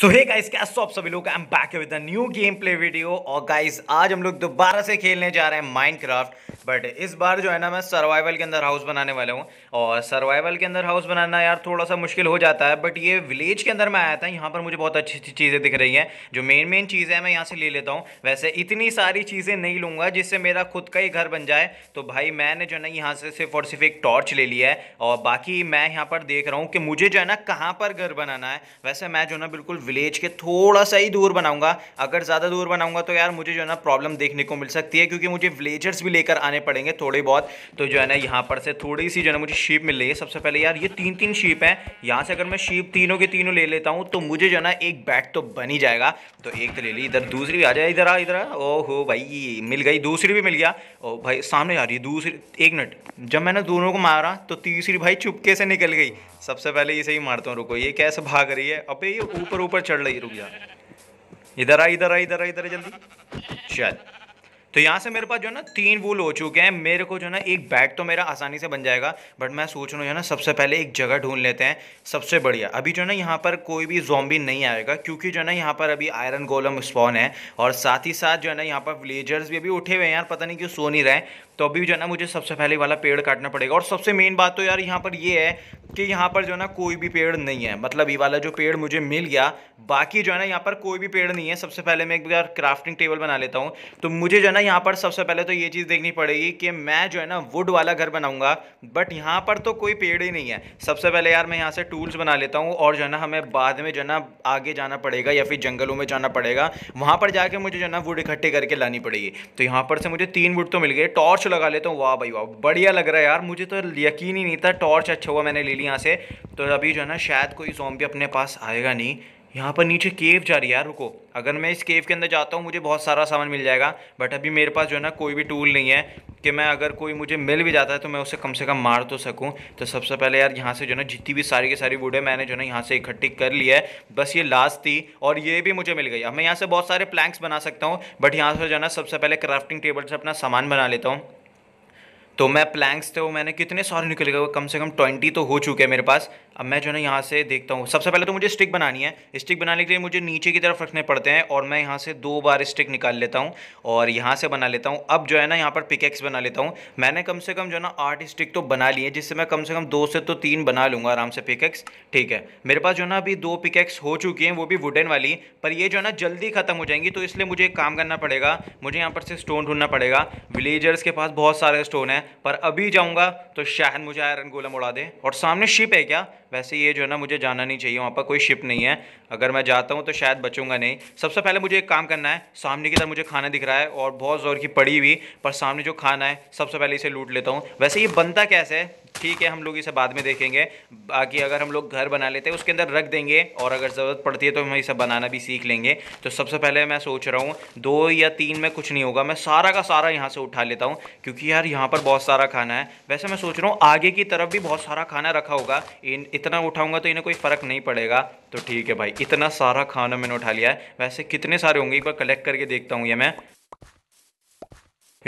सो hey guys कैसे आप सभी लोग I am back with a new game play video और गाइस आज हम लोग दोबारा से खेलने जा रहे हैं माइनक्राफ्ट बट इस बार जो है ना मैं सर्वाइवल के अंदर हाउस बनाने वाला हूँ और सर्वाइवल के अंदर हाउस बनाना यार थोड़ा सा मुश्किल हो जाता है बट ये विलेज के अंदर मैं आया था यहाँ पर मुझे बहुत अच्छी अच्छी चीज़ें दिख रही हैं जो मेन मेन चीज़ें हैं मैं यहाँ से ले लेता हूँ वैसे इतनी सारी चीज़ें नहीं लूँगा जिससे मेरा खुद का ही घर बन जाए तो भाई मैंने जो है ना यहाँ से सिर्फ और सिर्फ एक टॉर्च ले लिया है और बाकी मैं यहाँ पर देख रहा हूँ कि मुझे जो है ना कहाँ पर घर बनाना है वैसे मैं जो ना बिल्कुल विलेज के थोड़ा सा ही दूर बनाऊंगा अगर ज़्यादा दूर बनाऊंगा तो यार मुझे जो है ना प्रॉब्लम देखने को मिल सकती है क्योंकि मुझे विलेजर्स भी लेकर आने पड़ेंगे थोड़े बहुत तो जो है ना यहाँ पर से थोड़ी सी जो है ना मुझे शीप मिल रही है सबसे पहले यार ये तीन तीन शीप है यहाँ से अगर मैं शीप तीनों के तीनों ले लेता हूँ तो मुझे जो है ना एक बैट तो बन ही जाएगा तो एक तो ले ली इधर दूसरी आ जाए इधर आ इधर हो भाई मिल गई दूसरी भी मिल गया ओ भाई सामने आ रही है दूसरी एक मिनट जब मैंने दोनों को मारा तो तीसरी भाई चुपके से निकल गई सबसे पहले इसे ही मारता हूँ रुको ये कैसे भाग रही है अबे ये ऊपर ऊपर चढ़ रही रुक जा इधर आ इधर आ इधर आ इधर जल्दी चल तो यहाँ से मेरे पास जो है ना तीन वूल हो चुके हैं मेरे को जो है ना एक बैग तो मेरा आसानी से बन जाएगा बट मैं सोच रहा हूँ जो ना सबसे पहले एक जगह ढूंढ लेते हैं सबसे बढ़िया अभी जो है ना यहाँ पर कोई भी जॉम्बी नहीं आएगा क्योंकि जो है ना यहाँ पर अभी आयरन गोलम स्पॉन है और साथ ही साथ जो है ना यहाँ पर विलेजर्स भी अभी उठे हुए हैं यार पता नहीं क्यों सो नहीं रहे तो अभी जो है ना मुझे सबसे पहले वाला पेड़ काटना पड़ेगा और सबसे मेन बात तो यार यहाँ पर ये है कि यहाँ पर जो है ना कोई भी पेड़ नहीं है मतलब ये वाला जो पेड़ मुझे मिल गया बाकी जो है ना यहाँ पर कोई भी पेड़ नहीं है सबसे पहले मैं एक बार क्राफ्टिंग टेबल बना लेता हूँ तो मुझे जो है ना यहाँ पर सबसे पहले तो ये चीज़ देखनी पड़ेगी कि मैं जो है ना वुड वाला घर बनाऊँगा बट यहाँ पर तो कोई पेड़ ही नहीं है सबसे पहले यार मैं यहाँ से टूल्स बना लेता हूँ और जो है ना हमें बाद में जो है ना आगे जाना पड़ेगा या फिर जंगलों में जाना पड़ेगा वहाँ पर जाके मुझे जो है ना वुड इकट्ठे करके लानी पड़ेगी तो यहाँ पर से मुझे तीन वुड तो मिल गए टॉर्च लगा लेता हूँ वाह भाई वाह बढ़िया लग रहा है यार मुझे तो यकीन ही नहीं था टॉर्च अच्छा हुआ मैंने ले ली यहाँ से तो अभी जो है ना शायद कोई जॉम्बी अपने पास आएगा नहीं यहाँ पर नीचे केव जा रही है यार रुको अगर मैं इस केव के अंदर जाता हूँ मुझे बहुत सारा सामान मिल जाएगा बट अभी मेरे पास जो है ना कोई भी टूल नहीं है कि मैं अगर कोई मुझे मिल भी जाता है तो मैं उसे कम से कम मार तो सकूँ तो सबसे पहले यार यहाँ से जो ना जितनी भी सारी की सारी वुड है मैंने जो है ना यहाँ से इकट्ठी कर ली है बस ये लास्ट थी और ये भी मुझे मिल गई अब मैं यहाँ से बहुत सारे प्लैंक्स बना सकता हूँ बट यहाँ से जो है ना सबसे पहले क्राफ्टिंग टेबल से अपना सामान बना लेता हूँ तो मैं प्लैंक्स थे वो मैंने कितने सारे निकले गए कम से कम ट्वेंटी तो हो चुके हैं मेरे पास अब मैं जो है ना यहाँ से देखता हूँ सबसे पहले तो मुझे स्टिक बनानी है स्टिक बनाने के लिए मुझे नीचे की तरफ रखने पड़ते हैं और मैं यहाँ से दो बार स्टिक निकाल लेता हूँ और यहाँ से बना लेता हूँ अब जो है ना यहाँ पर पिकेक्स बना लेता हूँ मैंने कम से कम जो है ना आठ स्टिक तो बना लिए जिससे मैं कम से कम दो से तो तीन बना लूँगा आराम से पिकेक्स ठीक है मेरे पास जो ना अभी दो पिकेक्स हो चुकी हैं वो भी वुडन वाली पर ये जो है ना जल्दी ख़त्म हो जाएंगी तो इसलिए मुझे एक काम करना पड़ेगा मुझे यहाँ पर से स्टोन ढूंढना पड़ेगा विलेजर्स के पास बहुत सारे स्टोन हैं पर अभी जाऊँगा तो शायद मुझे आयरन गोलम उड़ा दे और सामने शिप है क्या वैसे ये जो है ना मुझे जाना नहीं चाहिए वहाँ पर कोई शिप नहीं है अगर मैं जाता हूँ तो शायद बचूंगा नहीं सबसे पहले मुझे एक काम करना है सामने की तरफ मुझे खाना दिख रहा है और बहुत ज़ोर की पड़ी हुई पर सामने जो खाना है सबसे पहले इसे लूट लेता हूँ वैसे ये बनता कैसे है ठीक है हम लोग इसे बाद में देखेंगे बाकी अगर हम लोग घर बना लेते हैं उसके अंदर रख देंगे और अगर ज़रूरत पड़ती है तो हम इसे बनाना भी सीख लेंगे तो सबसे पहले मैं सोच रहा हूँ दो या तीन में कुछ नहीं होगा मैं सारा का सारा यहाँ से उठा लेता हूँ क्योंकि यार यहाँ पर बहुत सारा खाना है वैसे मैं सोच रहा हूँ आगे की तरफ भी बहुत सारा खाना रखा होगा इन इतना उठाऊंगा तो इन्हें कोई फ़र्क नहीं पड़ेगा तो ठीक है भाई इतना सारा खाना मैंने उठा लिया है वैसे कितने सारे होंगे एक बार कलेक्ट करके देखता हूँ ये मैं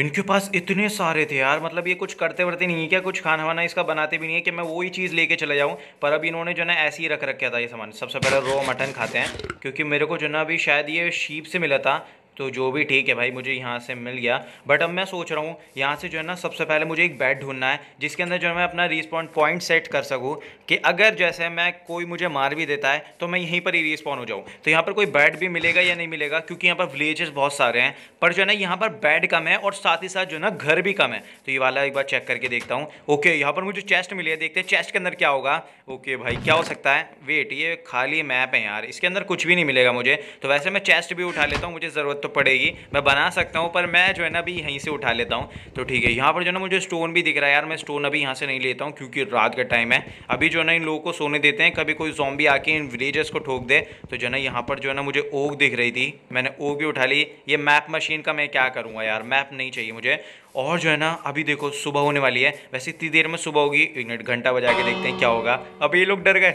इनके पास इतने सारे थे यार मतलब ये कुछ करते वरते नहीं है क्या कुछ खाना वाना इसका बनाते भी नहीं है कि मैं वही चीज़ लेके चला जाऊँ पर अब इन्होंने जो है ना ऐसे ही रख रखा था ये सामान सबसे पहले रो मटन खाते हैं क्योंकि मेरे को जो ना अभी शायद ये शीप से मिला था तो जो भी ठीक है भाई मुझे यहाँ से मिल गया बट अब मैं सोच रहा हूँ यहाँ से जो है ना सबसे पहले मुझे एक बेड ढूंढना है जिसके अंदर जो है मैं अपना रिस्पॉन्ड पॉइंट सेट कर सकूँ कि अगर जैसे मैं कोई मुझे मार भी देता है तो मैं यहीं पर ही रिस्पॉन्ड हो जाऊँ तो यहाँ पर कोई बेड भी मिलेगा या नहीं मिलेगा क्योंकि यहाँ पर विलेजेस बहुत सारे हैं पर जो है ना यहाँ पर बेड कम है और साथ ही साथ जो है ना घर भी कम है तो ये वाला एक बार चेक करके देखता हूँ ओके यहाँ पर मुझे चेस्ट मिली है देखते हैं चेस्ट के अंदर क्या होगा ओके भाई क्या हो सकता है वेट ये खाली मैप है यार इसके अंदर कुछ भी नहीं मिलेगा मुझे तो वैसे मैं चेस्ट भी उठा लेता हूँ मुझे ज़रूरत तो पड़ेगी मैं बना सकता हूँ पर मैं जो है ना अभी यहीं से उठा लेता हूँ तो ठीक है यहाँ पर जो है ना मुझे स्टोन भी दिख रहा है यार मैं स्टोन अभी यहाँ से नहीं लेता हूँ क्योंकि रात का टाइम है अभी जो है ना इन लोगों को सोने देते हैं कभी कोई जॉम्बी आके इन विलेजर्स को ठोक दे तो जो है ना यहाँ पर जो है ना मुझे ओग दिख रही थी मैंने ओग भी उठा ली ये मैप मशीन का मैं क्या करूँगा यार मैप नहीं चाहिए मुझे और जो है ना अभी देखो सुबह होने वाली है वैसे इतनी देर में सुबह होगी एक मिनट घंटा बजा के देखते हैं क्या होगा अब ये लोग डर गए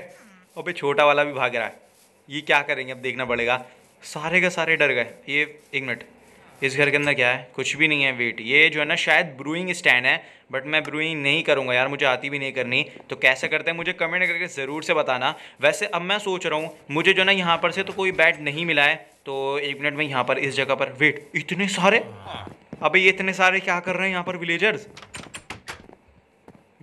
अभी छोटा वाला भी भाग रहा है ये क्या करेंगे अब देखना पड़ेगा सारे का सारे डर गए ये एक मिनट इस घर के अंदर क्या है कुछ भी नहीं है वेट ये जो है ना शायद ब्रूइंग स्टैंड है बट मैं ब्रूइंग नहीं करूँगा यार मुझे आती भी नहीं करनी तो कैसे करते हैं मुझे कमेंट करके ज़रूर से बताना वैसे अब मैं सोच रहा हूँ मुझे जो है ना यहाँ पर से तो कोई बैट नहीं मिला है तो एक मिनट में यहाँ पर इस जगह पर वेट इतने सारे अभी ये इतने सारे क्या कर रहे हैं यहाँ पर विलेजर्स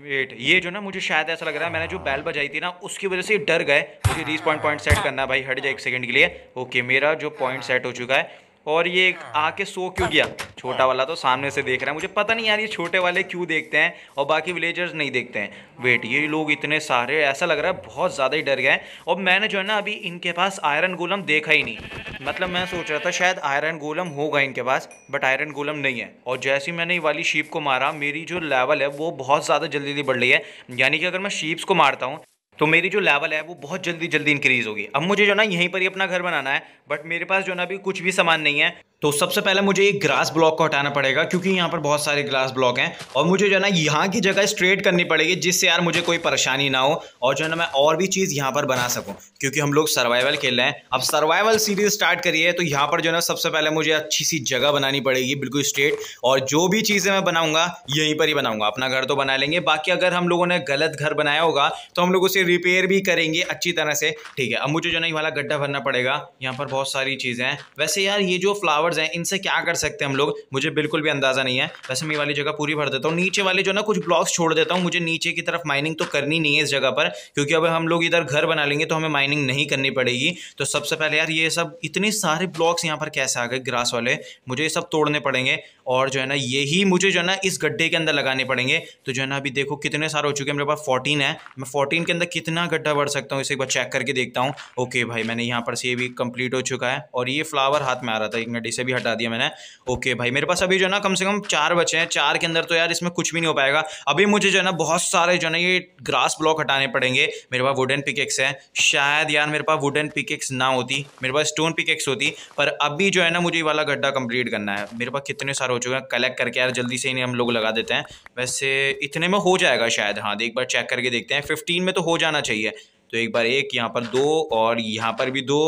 वेट ये जो ना मुझे शायद ऐसा लग रहा है मैंने जो बैल बजाई थी ना उसकी वजह से डर गए मुझे रीस पॉइंट पॉइंट सेट करना भाई हट जाए एक सेकंड के लिए ओके मेरा जो पॉइंट सेट हो चुका है और ये आके सो क्यों गया छोटा वाला तो सामने से देख रहा है मुझे पता नहीं यार ये छोटे वाले क्यों देखते हैं और बाकी विलेजर्स नहीं देखते हैं वेट ये लोग इतने सारे ऐसा लग रहा है बहुत ज़्यादा ही डर गए और मैंने जो है ना अभी इनके पास आयरन गोलम देखा ही नहीं मतलब मैं सोच रहा था शायद आयरन गोलम होगा इनके पास बट आयरन गोलम नहीं है और जैसे ही मैंने ये वाली शीप को मारा मेरी जो लेवल है वो बहुत ज़्यादा जल्दी जल्दी बढ़ रही है यानी कि अगर मैं शीप्स को मारता हूँ तो मेरी जो लेवल है वो बहुत जल्दी जल्दी इंक्रीज़ होगी अब मुझे जो ना यहीं पर ही अपना घर बनाना है बट मेरे पास जो ना अभी कुछ भी सामान नहीं है तो सबसे पहले मुझे एक ग्रास ब्लॉक को हटाना पड़ेगा क्योंकि यहाँ पर बहुत सारे ग्रास ब्लॉक हैं और मुझे जो है ना यहाँ की जगह स्ट्रेट करनी पड़ेगी जिससे यार मुझे कोई परेशानी ना हो और जो है ना मैं और भी चीज़ यहाँ पर बना सकूँ क्योंकि हम लोग सर्वाइवल खेल रहे हैं अब सर्वाइवल सीरीज स्टार्ट करिए तो यहाँ पर जो है ना सबसे पहले मुझे अच्छी सी जगह बनानी पड़ेगी बिल्कुल स्ट्रेट और जो भी चीज़ें मैं बनाऊँगा यहीं पर ही बनाऊँगा अपना घर तो बना लेंगे बाकी अगर हम लोगों ने गलत घर बनाया होगा तो हम लोग उसे रिपेयर भी करेंगे अच्छी तरह से ठीक है अब मुझे जो नहीं वाला गड्ढा भरना पड़ेगा यहाँ पर बहुत सारी चीज़ें हैं वैसे यार ये जो फ्लावर्स हैं इनसे क्या कर सकते हैं हम लोग मुझे बिल्कुल भी अंदाज़ा नहीं है वैसे मैं वाली जगह पूरी भर देता हूँ नीचे वाले जो ना कुछ ब्लॉक्स छोड़ देता हूँ मुझे नीचे की तरफ माइनिंग तो करनी नहीं है इस जगह पर क्योंकि अब हम लोग इधर घर बना लेंगे तो हमें माइनिंग नहीं करनी पड़ेगी तो सबसे पहले यार ये सब इतने सारे ब्लॉक्स यहाँ पर कैसे आ गए ग्रास वाले मुझे ये सब तोड़ने पड़ेंगे और जो है ना यही मुझे जो है ना इस गड्ढे के अंदर लगाने पड़ेंगे तो जो है ना अभी देखो कितने सारे हो चुके हैं मेरे पास फोर्टीन है मैं फोर्टीन के अंदर कितना गड्ढा बढ़ सकता हूँ इसे एक बार चेक करके देखता हूँ ओके भाई मैंने यहाँ पर से ये भी कंप्लीट हो चुका है और ये फ्लावर हाथ में आ रहा था एक मिनट इसे भी हटा दिया मैंने ओके भाई मेरे पास अभी जो है ना कम से कम चार बचे हैं चार के अंदर तो यार इसमें कुछ भी नहीं हो पाएगा अभी मुझे जो है ना बहुत सारे जो है ना ये ग्रास ब्लॉक हटाने पड़ेंगे मेरे पास वुडन पिकेक्स है शायद यार मेरे पास वुडन पिकेक्स ना होती मेरे पास स्टोन पिकेक्स होती पर अभी जो है ना मुझे वाला गड्ढा कंप्लीट करना है मेरे पास कितने सारे हो चुके हैं कलेक्ट करके यार जल्दी से इन्हें हम लोग लगा देते हैं वैसे इतने में हो जाएगा शायद हाँ एक बार चेक करके देखते हैं फिफ्टीन में तो हो जाए जाना चाहिए तो एक बार एक यहाँ पर दो और यहाँ पर भी दो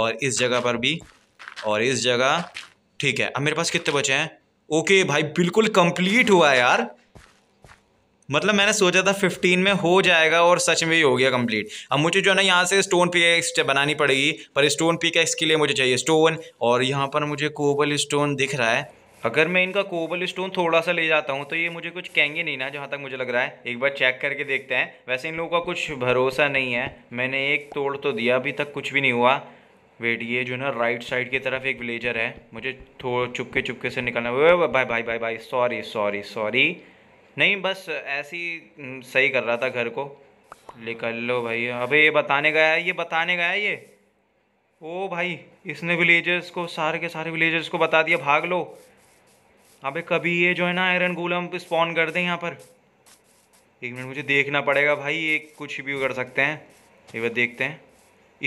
और इस जगह पर भी और इस जगह ठीक है अब मेरे पास कितने बचे हैं ओके भाई बिल्कुल कंप्लीट हुआ है यार मतलब मैंने सोचा था 15 में हो जाएगा और सच में ही हो गया कंप्लीट अब मुझे जो है ना यहाँ से स्टोन पिकेक्स बनानी पड़ेगी पर स्टोन पिकेक्स के लिए मुझे चाहिए स्टोन और यहाँ पर मुझे कोबल स्टोन दिख रहा है अगर मैं इनका कोबल स्टोन थोड़ा सा ले जाता हूँ तो ये मुझे कुछ कहेंगे नहीं ना जहाँ तक मुझे लग रहा है एक बार चेक करके देखते हैं वैसे इन लोगों का कुछ भरोसा नहीं है मैंने एक तोड़ तो दिया अभी तक कुछ भी नहीं हुआ वेट ये जो ना राइट साइड की तरफ एक विलेजर है मुझे थोड़ा चुपके चुपके से निकलना भाई भाई भाई भाई भाई सॉरी सॉरी सॉरी नहीं बस ऐसी हम्म, सही कर रहा था घर को निकल लो भाई अबे ये बताने गया है ये बताने गया है ये ओ भाई इसने विलेजर्स को सारे के सारे विलेजर्स को बता दिया भाग लो अबे कभी ये जो है ना आयरन गोलम स्पॉन कर दें यहाँ पर एक मिनट मुझे देखना पड़ेगा भाई ये कुछ भी कर सकते हैं एक बार देखते हैं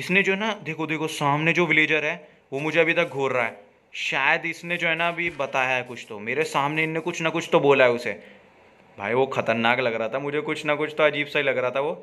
इसने जो है ना देखो देखो सामने जो विलेजर है वो मुझे अभी तक घूर रहा है शायद इसने जो है ना अभी बताया है कुछ तो मेरे सामने इनने कुछ ना कुछ तो बोला है उसे भाई वो ख़तरनाक लग रहा था मुझे कुछ ना कुछ तो अजीब सा ही लग रहा था वो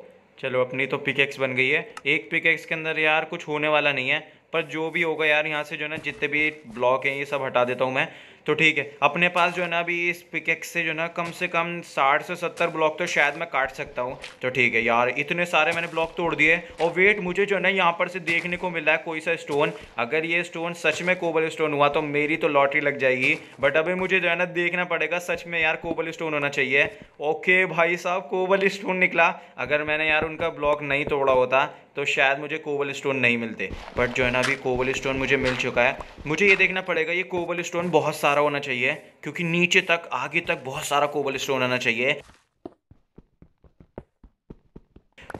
चलो अपनी तो पिकेक्स बन गई है एक पिकेक्स के अंदर यार कुछ होने वाला नहीं है पर जो भी होगा यार यहाँ से जो है ना जितने भी ब्लॉक हैं ये सब हटा देता हूँ मैं तो ठीक है अपने पास जो है ना अभी इस पिकेक्स से जो ना कम से कम साठ से सत्तर ब्लॉक तो शायद मैं काट सकता हूँ तो ठीक है यार इतने सारे मैंने ब्लॉक तोड़ दिए और वेट मुझे जो है ना यहाँ पर से देखने को मिला है कोई सा स्टोन अगर ये स्टोन सच में कोबल स्टोन हुआ तो मेरी तो लॉटरी लग जाएगी बट अभी मुझे जो है ना देखना पड़ेगा सच में यार कोबल स्टोन होना चाहिए ओके भाई साहब कोबल स्टोन निकला अगर मैंने यार उनका ब्लॉक नहीं तोड़ा होता तो शायद मुझे कोवल स्टोन नहीं मिलते बट जो है ना अभी कोवल स्टोन मुझे मिल चुका है मुझे ये देखना पड़ेगा ये कोवल स्टोन बहुत सारा होना चाहिए क्योंकि नीचे तक आगे तक बहुत सारा कोवल स्टोन आना चाहिए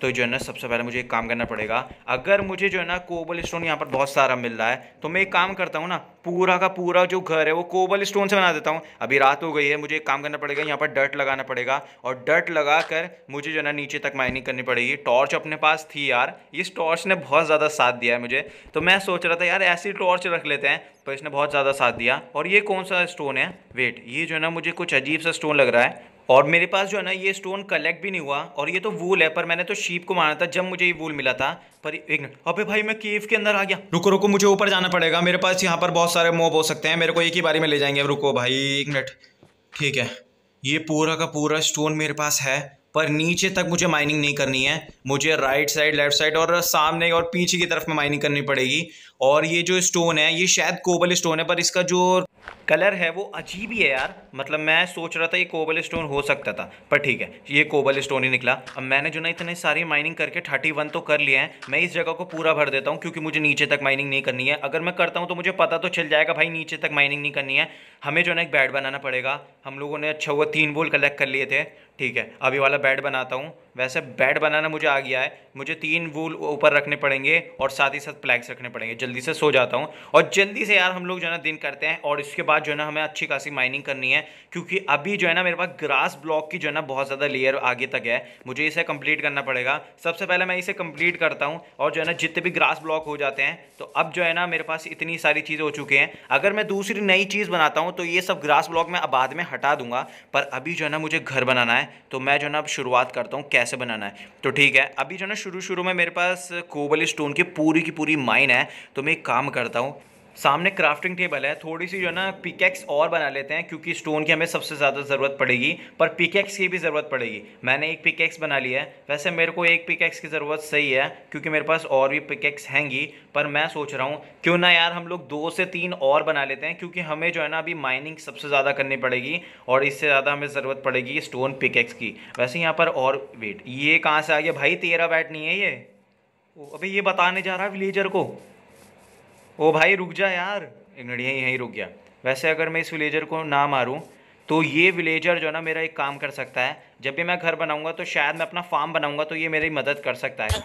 तो जो है ना सबसे पहले मुझे एक काम करना पड़ेगा अगर मुझे जो है ना कोबल स्टोन यहाँ पर बहुत सारा मिल रहा है तो मैं एक काम करता हूँ ना पूरा का पूरा जो घर है वो कोबल स्टोन से बना देता हूँ अभी रात हो गई है मुझे एक काम करना पड़ेगा यहाँ पर डर्ट लगाना पड़ेगा और डर्ट लगा कर मुझे जो है ना नीचे तक माइनिंग करनी पड़ेगी टॉर्च अपने पास थी यार इस टॉर्च ने बहुत ज़्यादा साथ दिया है मुझे तो मैं सोच रहा था यार ऐसी टॉर्च रख लेते हैं पर तो इसने बहुत ज़्यादा साथ दिया और ये कौन सा स्टोन है वेट ये जो है ना मुझे कुछ अजीब सा स्टोन लग रहा है और मेरे पास जो है ना ये स्टोन कलेक्ट भी नहीं हुआ और ये तो वूल है पर मैंने तो शीप को मारा था जब मुझे ये वूल मिला था पर एक मिनट अबे भाई मैं केव के अंदर आ गया रुको रुको मुझे ऊपर जाना पड़ेगा मेरे पास यहाँ पर बहुत सारे मोब हो सकते हैं मेरे को एक ही बारी में ले जाएंगे रुको भाई एक मिनट ठीक है ये पूरा का पूरा स्टोन मेरे पास है पर नीचे तक मुझे माइनिंग नहीं करनी है मुझे राइट साइड लेफ्ट साइड और सामने और पीछे की तरफ में माइनिंग करनी पड़ेगी और ये जो स्टोन है ये शायद कोबल स्टोन है पर इसका जो कलर है वो अजीब ही है यार मतलब मैं सोच रहा था ये कोबल स्टोन हो सकता था पर ठीक है ये कोबल स्टोन ही निकला अब मैंने जो ना इतने सारी माइनिंग करके थर्टी वन तो कर लिए हैं मैं इस जगह को पूरा भर देता हूँ क्योंकि मुझे नीचे तक माइनिंग नहीं करनी है अगर मैं करता हूँ तो मुझे पता तो चल जाएगा भाई नीचे तक माइनिंग नहीं करनी है हमें जो ना एक बैड बनाना पड़ेगा हम लोगों ने अच्छा हुआ तीन बोल कलेक्ट कर लिए थे ठीक है अभी वाला बेड बनाता हूँ वैसे बेड बनाना मुझे आ गया है मुझे तीन वूल ऊपर रखने पड़ेंगे और साथ ही साथ प्लैक्स रखने पड़ेंगे जल्दी से सो जाता हूँ और जल्दी से यार हम लोग जो है ना दिन करते हैं और इसके बाद जो है ना हमें अच्छी खासी माइनिंग करनी है क्योंकि अभी जो है ना मेरे पास ग्रास ब्लॉक की जो है ना बहुत ज़्यादा लेयर आगे तक है मुझे इसे कम्प्लीट करना पड़ेगा सबसे पहले मैं इसे कम्प्लीट करता हूँ और जो है ना जितने भी ग्रास ब्लॉक हो जाते हैं तो अब जो है ना मेरे पास इतनी सारी चीज़ें हो चुकी हैं अगर मैं दूसरी नई चीज़ बनाता हूँ तो ये सब ग्रास ब्लॉक मैं बाद में हटा दूंगा पर अभी जो है ना मुझे घर बनाना है तो मैं जो है ना अब शुरुआत करता हूँ कैसे कैसे बनाना है तो ठीक है अभी जो ना शुरू शुरू में मेरे पास कोबल स्टोन की पूरी की पूरी माइन है तो मैं एक काम करता हूँ सामने क्राफ्टिंग टेबल है थोड़ी सी जो है ना पिकेक्स और बना लेते हैं क्योंकि स्टोन की हमें सबसे ज़्यादा ज़रूरत पड़ेगी पर पिकेक्स की भी ज़रूरत पड़ेगी मैंने एक पिकेक्स बना लिया है वैसे मेरे को एक पिकेक्स की ज़रूरत सही है क्योंकि मेरे पास और भी पिकेक्स हैंगी पर मैं सोच रहा हूँ क्यों ना यार हम लोग दो से तीन और बना लेते हैं क्योंकि हमें जो है ना अभी माइनिंग सबसे ज़्यादा करनी पड़ेगी और इससे ज़्यादा हमें ज़रूरत पड़ेगी स्टोन पिकेक्स की वैसे यहाँ पर और वेट ये कहाँ से आ गया भाई तेरा बैट नहीं है ये अभी ये बताने जा रहा है विलेजर को ओ भाई रुक जा यार एक मिनट यहीं रुक गया वैसे अगर मैं इस विलेजर को ना मारूँ तो ये विलेजर जो है ना मेरा एक काम कर सकता है जब भी मैं घर बनाऊँगा तो शायद मैं अपना फार्म बनाऊँगा तो ये मेरी मदद कर सकता है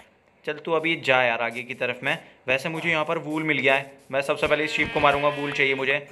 चल तू अभी जा यार आगे की तरफ में वैसे मुझे यहाँ पर वूल मिल गया है मैं सबसे पहले इस शीप को मारूंगा वूल चाहिए मुझे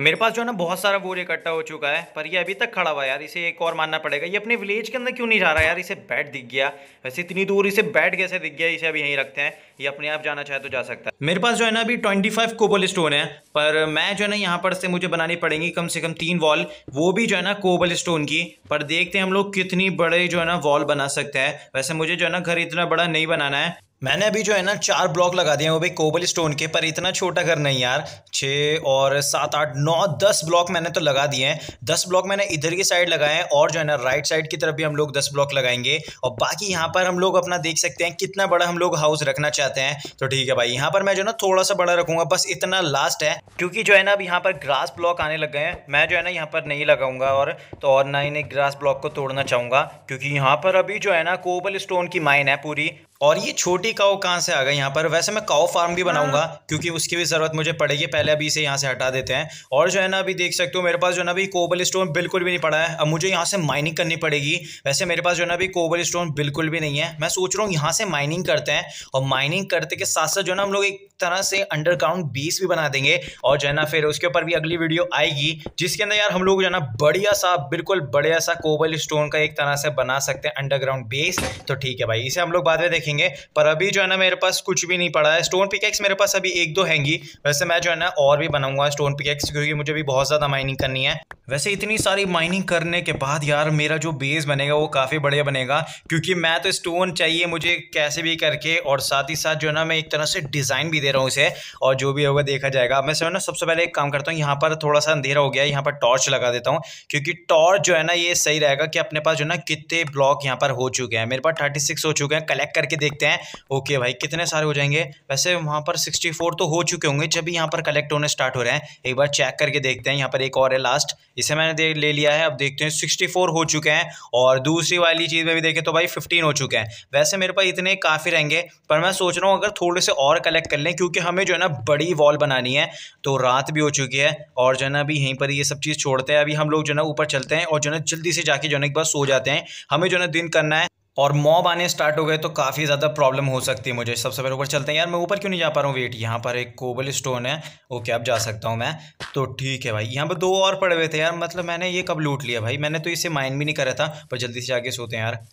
मेरे पास जो है ना बहुत सारा बोर इकट्ठा हो चुका है पर ये अभी तक खड़ा हुआ यार इसे एक और मानना पड़ेगा ये अपने विलेज के अंदर क्यों नहीं जा रहा यार इसे बैठ दिख गया वैसे इतनी दूर इसे बैठ कैसे दिख गया इसे अभी यहीं रखते हैं ये अपने आप जाना चाहे तो जा सकता है मेरे पास जो है ना अभी ट्वेंटी फाइव कोबल स्टोन है पर मैं जो है ना यहाँ पर से मुझे बनानी पड़ेंगी कम से कम तीन वॉल वो भी जो है ना कोबल स्टोन की पर देखते हैं हम लोग कितनी बड़े जो है ना वॉल बना सकते हैं वैसे मुझे जो है ना घर इतना बड़ा नहीं बनाना है मैंने अभी जो है ना चार ब्लॉक लगा दिए हैं वो भाई कोबल स्टोन के पर इतना छोटा घर नहीं यार छः और सात आठ नौ दस ब्लॉक मैंने तो लगा दिए हैं दस ब्लॉक मैंने इधर की साइड लगाए हैं और जो है ना राइट साइड की तरफ भी हम लोग दस ब्लॉक लगाएंगे और बाकी यहाँ पर हम लोग अपना देख सकते हैं कितना बड़ा हम लोग हाउस रखना चाहते हैं तो ठीक है भाई यहाँ पर मैं जो ना थोड़ा सा बड़ा रखूंगा बस इतना लास्ट है क्योंकि जो है ना अब यहाँ पर ग्रास ब्लॉक आने लग गए हैं मैं जो है ना यहाँ पर नहीं लगाऊंगा और तो और ना ही ग्रास ब्लॉक को तोड़ना चाहूंगा क्योंकि यहाँ पर अभी जो है ना कोबल स्टोन की माइन है पूरी और ये छोटी काओ कहाँ से आ गई यहाँ पर वैसे मैं काओ फार्म भी बनाऊंगा हाँ। क्योंकि उसकी भी ज़रूरत मुझे पड़ेगी पहले अभी इसे यहाँ से हटा देते हैं और जो है ना अभी देख सकते हो मेरे पास जो है ना अभी कोबल स्टोन बिल्कुल भी नहीं पड़ा है अब मुझे यहाँ से माइनिंग करनी पड़ेगी वैसे मेरे पास जो है ना अभी कोबल स्टोन बिल्कुल भी नहीं है मैं सोच रहा हूँ यहाँ से माइनिंग करते हैं और माइनिंग करते के साथ साथ जो है ना हम लोग एक तरह से अंडरग्राउंड बेस भी बना देंगे और जो है ना फिर उसके ऊपर भी अगली वीडियो आएगी जिसके अंदर यार हम लोग जो है ना बढ़िया सा बिल्कुल बढ़िया सा कोबल स्टोन का एक तरह से बना सकते हैं अंडरग्राउंड बेस तो ठीक है भाई इसे हम लोग बाद में देखेंगे पर अभी जो है ना मेरे पास कुछ भी नहीं पड़ा है स्टोन पिकेक्स मेरे पास अभी एक दो हैंगी वैसे मैं जो है ना और भी बनाऊंगा स्टोन पिकेक्स क्योंकि मुझे भी बहुत ज़्यादा माइनिंग करनी है वैसे इतनी सारी माइनिंग करने के बाद यार मेरा जो बेस बनेगा वो काफ़ी बढ़िया बनेगा क्योंकि मैं तो स्टोन चाहिए मुझे कैसे भी करके और साथ ही साथ जो है ना मैं एक तरह से डिज़ाइन भी दे रहा हूँ इसे और जो भी होगा देखा जाएगा मैं समझ ना सबसे पहले एक काम करता हूँ यहाँ पर थोड़ा सा अंधेरा हो गया यहाँ पर टॉर्च लगा देता हूँ क्योंकि टॉर्च जो है ना ये सही रहेगा कि अपने पास जो ना कितने ब्लॉक यहाँ पर हो चुके हैं मेरे पास थर्टी हो चुके हैं कलेक्ट करके देखते हैं ओके भाई कितने सारे हो जाएंगे वैसे वहाँ पर सिक्सटी तो हो चुके होंगे जब भी यहाँ पर कलेक्ट होने स्टार्ट हो रहे हैं एक बार चेक करके देखते हैं यहाँ पर एक और है लास्ट इसे मैंने दे ले लिया है अब देखते हैं सिक्सटी हो चुके हैं और दूसरी वाली चीज़ में भी देखें तो भाई फिफ्टीन हो चुके हैं वैसे मेरे पास इतने काफ़ी रहेंगे पर मैं सोच रहा हूँ अगर थोड़े से और कलेक्ट कर लें हैं क्योंकि हमें जो है ना बड़ी वॉल बनानी है तो रात भी हो चुकी है और जो है ना अभी यहीं पर ये सब चीज़ छोड़ते हैं अभी हम लोग जो है ना ऊपर चलते हैं और जो है ना जल्दी से जाके जो है ना एक बार सो जाते हैं हमें जो है ना दिन करना है और मॉब आने स्टार्ट हो गए तो काफ़ी ज़्यादा प्रॉब्लम हो सकती है मुझे सबसे पहले ऊपर चलते हैं यार मैं ऊपर क्यों नहीं जा पा रहा हूँ वेट यहाँ पर एक कोबल स्टोन है ओके अब जा सकता हूँ मैं तो ठीक है भाई यहाँ पर दो और पड़े हुए थे यार मतलब मैंने ये कब लूट लिया भाई मैंने तो इसे माइंड भी नहीं करा था पर जल्दी से जाके सोते हैं यार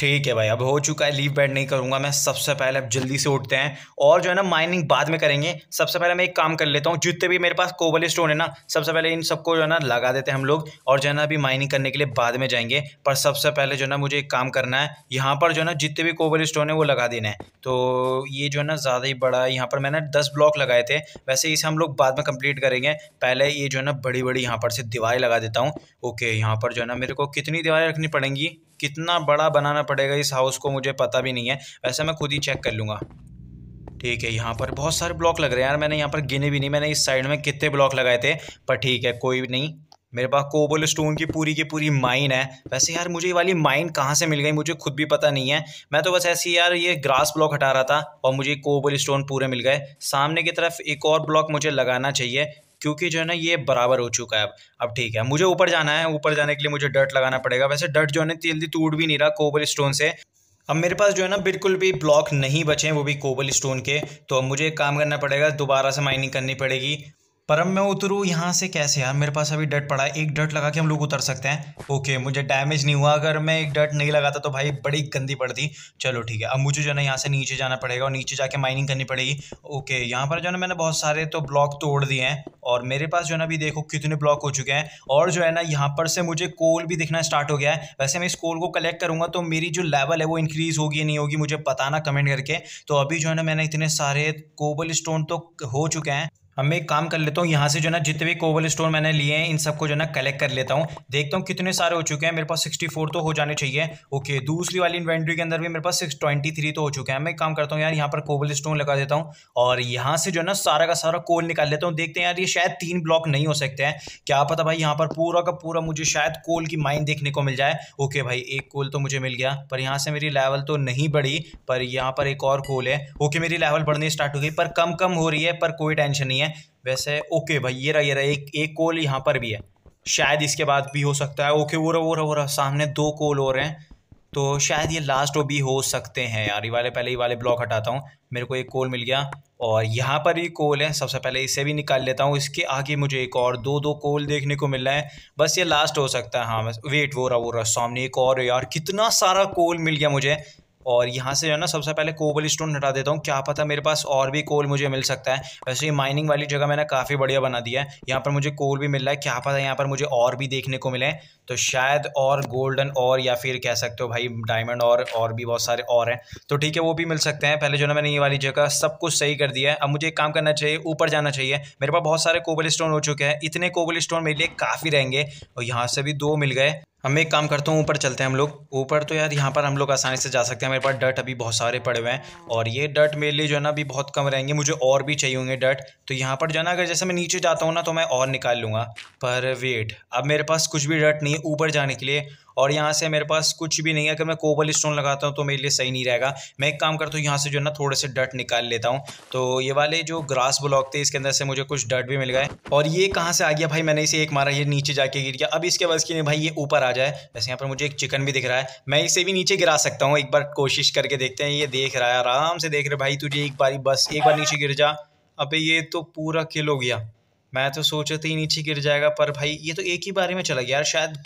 ठीक है भाई अब हो चुका है लीव बैड नहीं करूँगा मैं सबसे पहले अब जल्दी से उठते हैं और जो है ना माइनिंग बाद में करेंगे सबसे पहले मैं एक काम कर लेता हूँ जितने भी मेरे पास कोबल स्टोन है ना सबसे पहले इन सबको जो है ना लगा देते हैं हम लोग और जो है ना अभी माइनिंग करने के लिए बाद में जाएंगे पर सबसे पहले जो है ना मुझे एक काम करना है यहाँ पर जो है ना जितने भी कोबल स्टोन है वो लगा देना है तो ये जो है ना ज़्यादा ही बड़ा है यहाँ पर मैंने दस ब्लॉक लगाए थे वैसे इसे हम लोग बाद में कम्प्लीट करेंगे पहले ये जो है ना बड़ी बड़ी यहाँ पर से दीवारें लगा देता हूँ ओके यहाँ पर जो है ना मेरे को कितनी दीवारें रखनी पड़ेंगी कितना बड़ा बनाना पड़ेगा इस हाउस को मुझे पता भी नहीं है वैसे मैं खुद ही चेक कर लूँगा ठीक है यहाँ पर बहुत सारे ब्लॉक लग रहे हैं यार मैंने यहाँ पर गिने भी नहीं मैंने इस साइड में कितने ब्लॉक लगाए थे पर ठीक है कोई नहीं मेरे पास कोबल स्टोन की पूरी की पूरी माइन है वैसे यार मुझे ये वाली माइन कहाँ से मिल गई मुझे खुद भी पता नहीं है मैं तो बस ऐसे ही यार ये ग्रास ब्लॉक हटा रहा था और मुझे कोबल स्टोन पूरे मिल गए सामने की तरफ एक और ब्लॉक मुझे लगाना चाहिए क्योंकि जो है ना ये बराबर हो चुका है अब अब ठीक है मुझे ऊपर जाना है ऊपर जाने के लिए मुझे डर्ट लगाना पड़ेगा वैसे डर्ट जो है ना जल्दी टूट भी नहीं रहा कोबल स्टोन से अब मेरे पास जो है ना बिल्कुल भी ब्लॉक नहीं बचे हैं वो भी कोबल स्टोन के तो अब मुझे एक काम करना पड़ेगा दोबारा से माइनिंग करनी पड़ेगी पर अब मैं उतरूँ यहाँ से कैसे यार मेरे पास अभी डट पड़ा है एक डट लगा के हम लोग उतर सकते हैं ओके मुझे डैमेज नहीं हुआ अगर मैं एक डट नहीं लगाता तो भाई बड़ी गंदी पड़ती चलो ठीक है अब मुझे जो है ना यहाँ से नीचे जाना पड़ेगा और नीचे जाके माइनिंग करनी पड़ेगी ओके यहाँ पर जो है ना मैंने बहुत सारे तो ब्लॉक तोड़ दिए हैं और मेरे पास जो है ना अभी देखो कितने ब्लॉक हो चुके हैं और जो है ना यहाँ पर से मुझे कोल भी दिखना स्टार्ट हो गया है वैसे मैं इस कोल को कलेक्ट करूँगा तो मेरी जो लेवल है वो इंक्रीज़ होगी नहीं होगी मुझे बताना कमेंट करके तो अभी जो है ना मैंने इतने सारे कोबल स्टोन तो हो चुके हैं अब मैं एक काम कर लेता हूँ यहाँ से जो ना जितने भी कोवल स्टोन मैंने लिए हैं इन सबको जो ना कलेक्ट कर लेता हूँ देखता हूँ कितने सारे हो चुके हैं मेरे पास सिक्सटी फोर तो हो जाने चाहिए ओके दूसरी वाली इन्वेंट्री के अंदर भी मेरे पास सिक्स ट्वेंटी थ्री तो हो चुके हैं मैं एक काम करता हूँ यार यहाँ पर कोवल स्टोन लगा देता हूँ और यहाँ से जो ना सारा का सारा कोल निकाल लेता हूँ देखते हैं यार ये शायद तीन ब्लॉक नहीं हो सकते हैं क्या पता भाई यहाँ पर पूरा का पूरा मुझे शायद कोल की माइन देखने को मिल जाए ओके भाई एक कोल तो मुझे मिल गया पर यहाँ से मेरी लेवल तो नहीं बढ़ी पर यहाँ पर एक और कोल है ओके मेरी लेवल बढ़नी स्टार्ट हो गई पर कम कम हो रही है पर कोई टेंशन नहीं है हैं वैसे ओके भाई ये रहा ये रहा एक एक कॉल यहाँ पर भी है शायद इसके बाद भी हो सकता है ओके वो रहा वो रहा वो रहा सामने दो कॉल और हैं तो शायद ये लास्ट वो भी हो सकते हैं यार ये वाले पहले ये वाले ब्लॉक हटाता हूँ मेरे को एक कॉल मिल गया और यहाँ पर ही कॉल है सबसे पहले इसे भी निकाल लेता हूँ इसके आगे मुझे एक और दो दो कॉल देखने को मिल रहा है बस ये लास्ट हो सकता है हाँ वेट वो रहा वो रहा सामने एक और यार कितना सारा कॉल मिल गया मुझे और यहाँ से जो है ना सबसे पहले कोबल स्टोन हटा देता हूँ क्या पता मेरे पास और भी कोल मुझे मिल सकता है वैसे ये माइनिंग वाली जगह मैंने काफ़ी बढ़िया बना दिया है यहाँ पर मुझे कोल भी मिल रहा है क्या पता यहाँ पर मुझे और भी देखने को मिले तो शायद और गोल्डन और या फिर कह सकते हो भाई डायमंड और और भी बहुत सारे और हैं तो ठीक है वो भी मिल सकते हैं पहले जो ना मैंने ये वाली जगह सब कुछ सही कर दिया है अब मुझे एक काम करना चाहिए ऊपर जाना चाहिए मेरे पास बहुत सारे कोबल स्टोन हो चुके हैं इतने कोबल स्टोन मेरे लिए काफ़ी रहेंगे और यहाँ से भी दो मिल गए हम एक काम करता हूँ ऊपर चलते हैं हम लोग ऊपर तो यार यहाँ पर हम लोग आसानी से जा सकते हैं मेरे पास डट अभी बहुत सारे पड़े हुए हैं और ये डट मेरे लिए जो है ना अभी बहुत कम रहेंगे मुझे और भी चाहिए होंगे डर्ट तो यहाँ पर जाना अगर जैसे मैं नीचे जाता हूँ ना तो मैं और निकाल लूँगा पर वेट अब मेरे पास कुछ भी डर्ट नहीं है ऊपर जाने के लिए और यहाँ से मेरे पास कुछ भी नहीं है अगर मैं कोबल स्टोन लगाता हूँ तो मेरे लिए सही नहीं रहेगा मैं एक काम करता हूँ यहाँ से जो है ना थोड़े से डट निकाल लेता हूँ तो ये वाले जो ग्रास ब्लॉक थे इसके अंदर से मुझे कुछ डट भी मिल गए और ये कहाँ से आ गया भाई मैंने इसे एक मारा ये नीचे जाके गिर गया अब इसके बस की नहीं भाई ये ऊपर आ जाए वैसे यहाँ पर मुझे एक चिकन भी दिख रहा है मैं इसे भी नीचे गिरा सकता हूँ एक बार कोशिश करके देखते हैं ये देख रहा है आराम से देख रहे भाई तुझे एक बार बस एक बार नीचे गिर जा अब ये तो पूरा किल हो गया मैं तो सोचा था ही नीचे गिर जाएगा पर भाई ये तो एक ही बारे में चला गया यार शायद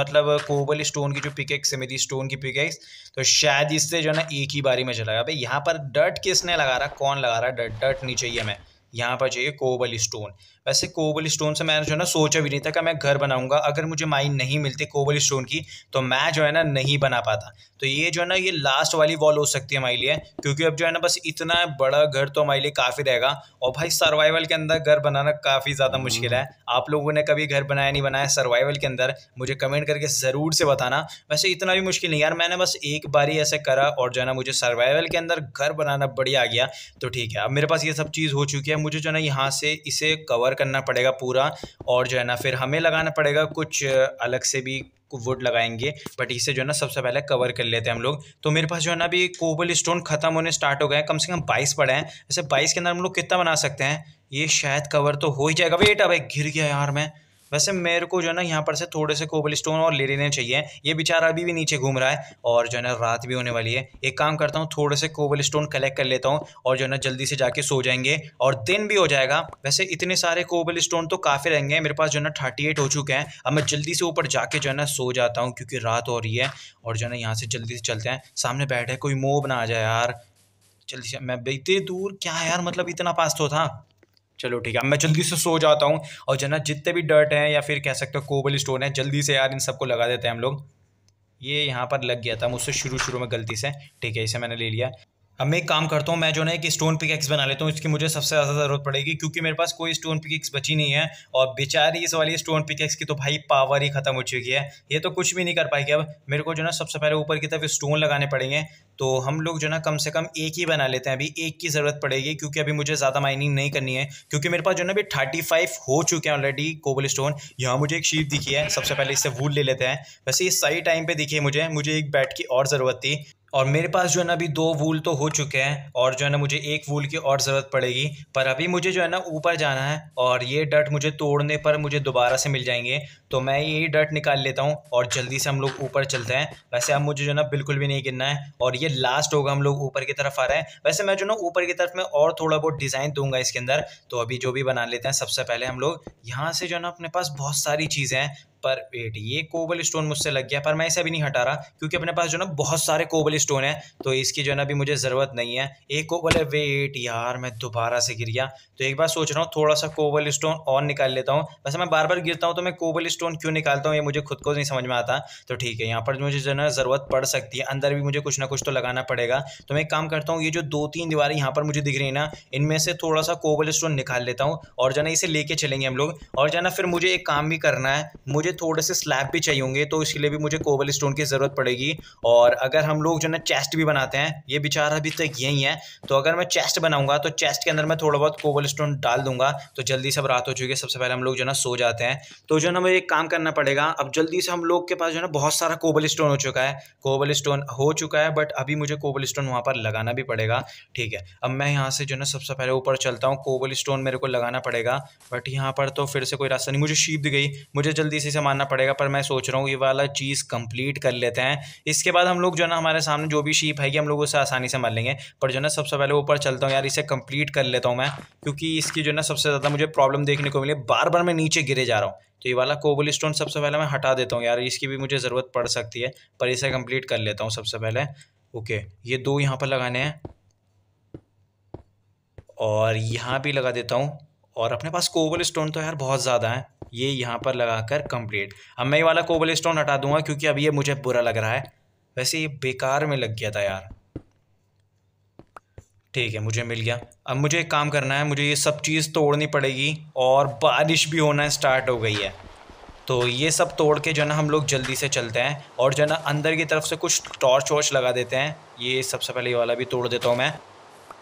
मतलब कोबल स्टोन की जो पिकेक्स है मेरी स्टोन की पिकेक्स तो शायद इससे जो है ना एक ही बारी में चला गया भाई यहाँ पर डर्ट किसने लगा रहा कौन लगा रहा डट डर्ट नहीं चाहिए हमें यहाँ पर चाहिए कोबल स्टोन वैसे कोबल स्टोन से मैंने जो है ना सोचा भी नहीं था कि मैं घर बनाऊंगा अगर मुझे माइन नहीं मिलती कोबल स्टोन की तो मैं जो है ना नहीं बना पाता तो ये जो है ना ये लास्ट वाली वॉल हो सकती है हमारे लिए क्योंकि अब जो है ना बस इतना बड़ा घर तो हमारे लिए काफ़ी रहेगा और भाई सर्वाइवल के अंदर घर बनाना काफ़ी ज़्यादा मुश्किल है हम्म। आप लोगों ने कभी घर बनाया नहीं बनाया सर्वाइवल के अंदर मुझे कमेंट करके ज़रूर से बताना वैसे इतना भी मुश्किल नहीं यार मैंने बस एक बार ही ऐसे करा और जो है ना मुझे सर्वाइवल के अंदर घर बनाना बढ़िया आ गया तो ठीक है अब मेरे पास ये सब चीज़ हो चुकी है मुझे जो है ना यहाँ से इसे कवर कवर करना पड़ेगा पूरा और जो है ना फिर हमें लगाना पड़ेगा कुछ अलग से भी वुड लगाएंगे बट इसे जो है ना सबसे पहले कवर कर लेते हैं हम लोग तो मेरे पास जो है ना अभी कोबल स्टोन खत्म होने स्टार्ट हो गए हैं कम से कम बाईस पड़े हैं वैसे बाईस के अंदर हम लोग कितना बना सकते हैं ये शायद कवर तो हो ही जाएगा वेट अब गिर गया यार मैं वैसे मेरे को जो है ना यहाँ पर से थोड़े से कोबल स्टोन और ले लेने चाहिए ये बेचारा अभी भी नीचे घूम रहा है और जो है ना रात भी होने वाली है एक काम करता हूँ थोड़े से कोबल स्टोन कलेक्ट कर लेता हूँ और जो है ना जल्दी से जाके सो जाएंगे और दिन भी हो जाएगा वैसे इतने सारे कोबल स्टोन तो काफ़ी रहेंगे मेरे पास जो है ना थर्टी एट हो चुके हैं अब मैं जल्दी से ऊपर जाके जो है ना सो जाता हूँ क्योंकि रात हो रही है और जो है ना यहाँ से जल्दी से चलते हैं सामने बैठे कोई मोब ना आ जाए यार जल्दी से मैं इतनी दूर क्या यार मतलब इतना पास तो था चलो ठीक है अब मैं जल्दी से सो जाता हूँ और जना जितने भी डर्ट हैं या फिर कह सकते हो कोबल स्टोन है जल्दी से यार इन सबको लगा देते हैं हम लोग ये यहाँ पर लग गया था मुझसे शुरू शुरू में गलती से ठीक है इसे मैंने ले लिया अब मैं एक काम करता हूँ मैं जो ना एक स्टोन एक्स बना लेता हूँ इसकी मुझे सबसे ज़्यादा ज़रूरत पड़ेगी क्योंकि मेरे पास कोई स्टोन एक्स बची नहीं है और बेचारी इस वाली स्टोन एक्स की तो भाई पावर ही ख़त्म हो चुकी है ये तो कुछ भी नहीं कर पाएगी अब मेरे को जो ना सबसे पहले ऊपर की तरफ स्टोन लगाने पड़ेंगे तो हम लोग जो ना कम से कम एक ही बना लेते हैं अभी एक की ज़रूरत पड़ेगी क्योंकि अभी मुझे ज़्यादा माइनिंग नहीं करनी है क्योंकि मेरे पास जो ना अभी थर्टी फाइव हो चुके हैं ऑलरेडी कोबल स्टोन यहाँ मुझे एक शीट दिखी है सबसे पहले इससे वूल ले लेते हैं वैसे ये सही टाइम पर दिखी मुझे मुझे एक बैट की और ज़रूरत थी और मेरे पास जो है ना अभी दो वूल तो हो चुके हैं और जो है ना मुझे एक वूल की और ज़रूरत पड़ेगी पर अभी मुझे जो है ना ऊपर जाना है और ये डट मुझे तोड़ने पर मुझे दोबारा से मिल जाएंगे तो मैं यही डट निकाल लेता हूँ और जल्दी से हम लोग ऊपर चलते हैं वैसे अब मुझे जो है ना बिल्कुल भी नहीं गिरना है और ये लास्ट होगा हम लोग ऊपर की तरफ आ रहे हैं वैसे मैं जो ना ऊपर की तरफ में और थोड़ा बहुत डिज़ाइन दूंगा इसके अंदर तो अभी जो भी बना लेते हैं सबसे पहले हम लोग यहाँ से जो है ना अपने पास बहुत सारी चीज़ें हैं पर वेट ये कोबल स्टोन मुझसे लग गया पर मैं इसे अभी नहीं हटा रहा क्योंकि अपने पास जो ना बहुत सारे कोबल स्टोन है तो इसकी जो है ना अभी मुझे ज़रूरत नहीं है एक कोबल है वेट यार मैं दोबारा से गिर गया तो एक बार सोच रहा हूँ थोड़ा सा कोबल स्टोन और निकाल लेता हूँ वैसे मैं बार बार गिरता हूँ तो मैं कोबल स्टोन क्यों निकालता हूँ ये मुझे खुद को नहीं समझ में आता तो ठीक है यहाँ पर मुझे जो ना ज़रूरत पड़ सकती है अंदर भी मुझे कुछ ना कुछ तो लगाना पड़ेगा तो मैं एक काम करता हूँ ये जो दो तीन दीवारें यहाँ पर मुझे दिख रही है ना इनमें से थोड़ा सा कोबल स्टोन निकाल लेता हूँ और जो ना इसे लेके चलेंगे हम लोग और जो ना फिर मुझे एक काम भी करना है मुझे मुझे थोड़े से स्लैब भी चाहिए होंगे तो इसके लिए भी मुझे कोबल स्टोन की ज़रूरत पड़ेगी और अगर हम लोग जो है चेस्ट भी बनाते हैं ये बेचारा अभी तक यही है तो अगर मैं चेस्ट बनाऊंगा तो चेस्ट के अंदर मैं थोड़ा बहुत कोबल स्टोन डाल दूंगा तो जल्दी सब रात हो चुकी है सबसे पहले हम लोग जो है सो जाते हैं तो जो ना एक काम करना पड़ेगा अब जल्दी से हम लोग के पास जो ना बहुत सारा कोबल स्टोन हो चुका है कोबल स्टोन हो चुका है बट अभी मुझे कोबल स्टोन वहाँ पर लगाना भी पड़ेगा ठीक है अब मैं यहाँ से जो है सबसे पहले ऊपर चलता हूँ कोबल स्टोन मेरे को लगाना पड़ेगा बट यहाँ पर तो फिर से कोई रास्ता नहीं मुझे शीप दी गई मुझे जल्दी से मानना पड़ेगा पर मैं सोच रहा हूँ ये वाला चीज़ कंप्लीट कर लेते हैं इसके बाद हम लोग जो ना हमारे सामने जो भी शीप है हम लोग उसे आसानी से मार लेंगे पर जो ना सबसे पहले ऊपर चलता हूँ यार इसे कंप्लीट कर लेता हूँ मैं क्योंकि इसकी जो ना सबसे ज़्यादा मुझे प्रॉब्लम देखने को मिली बार बार मैं नीचे गिरे जा रहा हूँ तो ये वाला कोबल स्टोन सबसे पहले मैं हटा देता हूँ यार इसकी भी मुझे ज़रूरत पड़ सकती है पर इसे कंप्लीट कर लेता हूँ सबसे पहले ओके ये दो यहाँ पर लगाने हैं और यहाँ भी लगा देता हूँ और अपने पास कोबल स्टोन तो यार बहुत ज़्यादा है ये यहाँ पर लगा कर कम्प्लीट अब मैं ये वाला कोबल स्टोन हटा दूंगा क्योंकि अब ये मुझे बुरा लग रहा है वैसे ये बेकार में लग गया था यार ठीक है मुझे मिल गया अब मुझे एक काम करना है मुझे ये सब चीज़ तोड़नी पड़ेगी और बारिश भी होना स्टार्ट हो गई है तो ये सब तोड़ के जो ना हम लोग जल्दी से चलते हैं और जो ना अंदर की तरफ से कुछ टॉर्च वॉर्च लगा देते हैं ये सबसे पहले ये वाला भी तोड़ देता हूँ मैं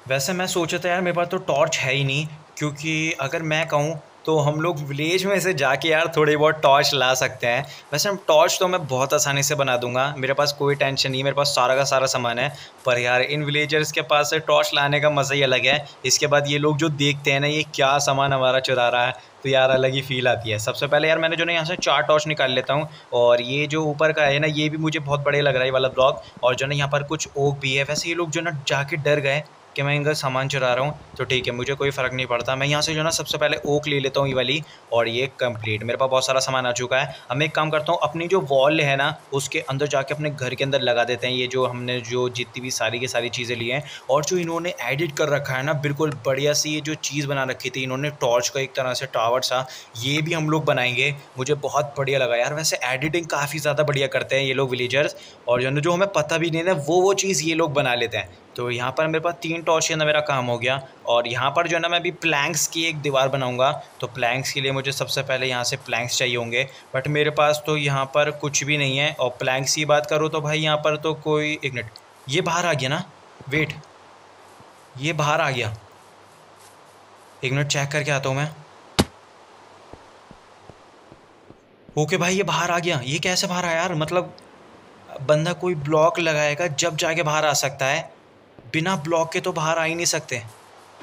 वैसे मैं सोचा था यार मेरे पास तो टॉर्च है ही नहीं क्योंकि अगर मैं कहूँ तो हम लोग विलेज में से जाके यार थोड़ी बहुत टॉर्च ला सकते हैं वैसे हम टॉर्च तो मैं बहुत आसानी से बना दूंगा मेरे पास कोई टेंशन नहीं मेरे पास सारा का सारा सामान है पर यार इन विलेजर्स के पास से टॉर्च लाने का मज़ा ही अलग है इसके बाद ये लोग जो देखते हैं ना ये क्या सामान हमारा चुरा रहा है तो यार अलग ही फील आती है सबसे पहले यार मैंने जो ना यहाँ से चार टॉर्च निकाल लेता हूँ और ये जो ऊपर का है ना ये भी मुझे बहुत बढ़िया लग रहा है वाला ब्लॉक और जो ना यहाँ पर कुछ ओक भी है वैसे ये लोग जो ना जाके डर गए कि मैं इनका सामान चुरा रहा हूँ तो ठीक है मुझे कोई फ़र्क नहीं पड़ता मैं यहाँ से जो ना सबसे पहले ओक ले लेता हूँ ये वाली और ये कंप्लीट मेरे पास बहुत सारा सामान आ चुका है अब मैं एक काम करता हूँ अपनी जो वॉल है ना उसके अंदर जाके अपने घर के अंदर लगा देते हैं ये जो हमने जो जितनी भी सारी की सारी चीज़ें ली हैं और जो इन्होंने एडिट कर रखा है ना बिल्कुल बढ़िया सी ये जो चीज़ बना रखी थी इन्होंने टॉर्च का एक तरह से टावर सा ये भी हम लोग बनाएंगे मुझे बहुत बढ़िया लगा यार वैसे एडिटिंग काफ़ी ज़्यादा बढ़िया करते हैं ये लोग विलेजर्स और जो जो हमें पता भी नहीं था वो वो चीज़ ये लोग बना लेते हैं तो यहाँ पर मेरे पास तीन टॉर्च है ना मेरा काम हो गया और यहाँ पर जो है ना मैं अभी प्लैंक्स की एक दीवार बनाऊंगा तो प्लैंक्स के लिए मुझे सबसे पहले यहाँ से प्लैंक्स चाहिए होंगे बट मेरे पास तो यहाँ पर कुछ भी नहीं है और प्लैंक्स की बात करूँ तो भाई यहाँ पर तो कोई एक मिनट ये बाहर आ गया ना वेट ये बाहर आ गया एक मिनट चेक करके आता हूँ मैं ओके भाई ये बाहर आ गया ये कैसे बाहर आया यार मतलब बंदा कोई ब्लॉक लगाएगा जब जाके बाहर आ सकता है बिना ब्लॉक के तो बाहर आ ही नहीं सकते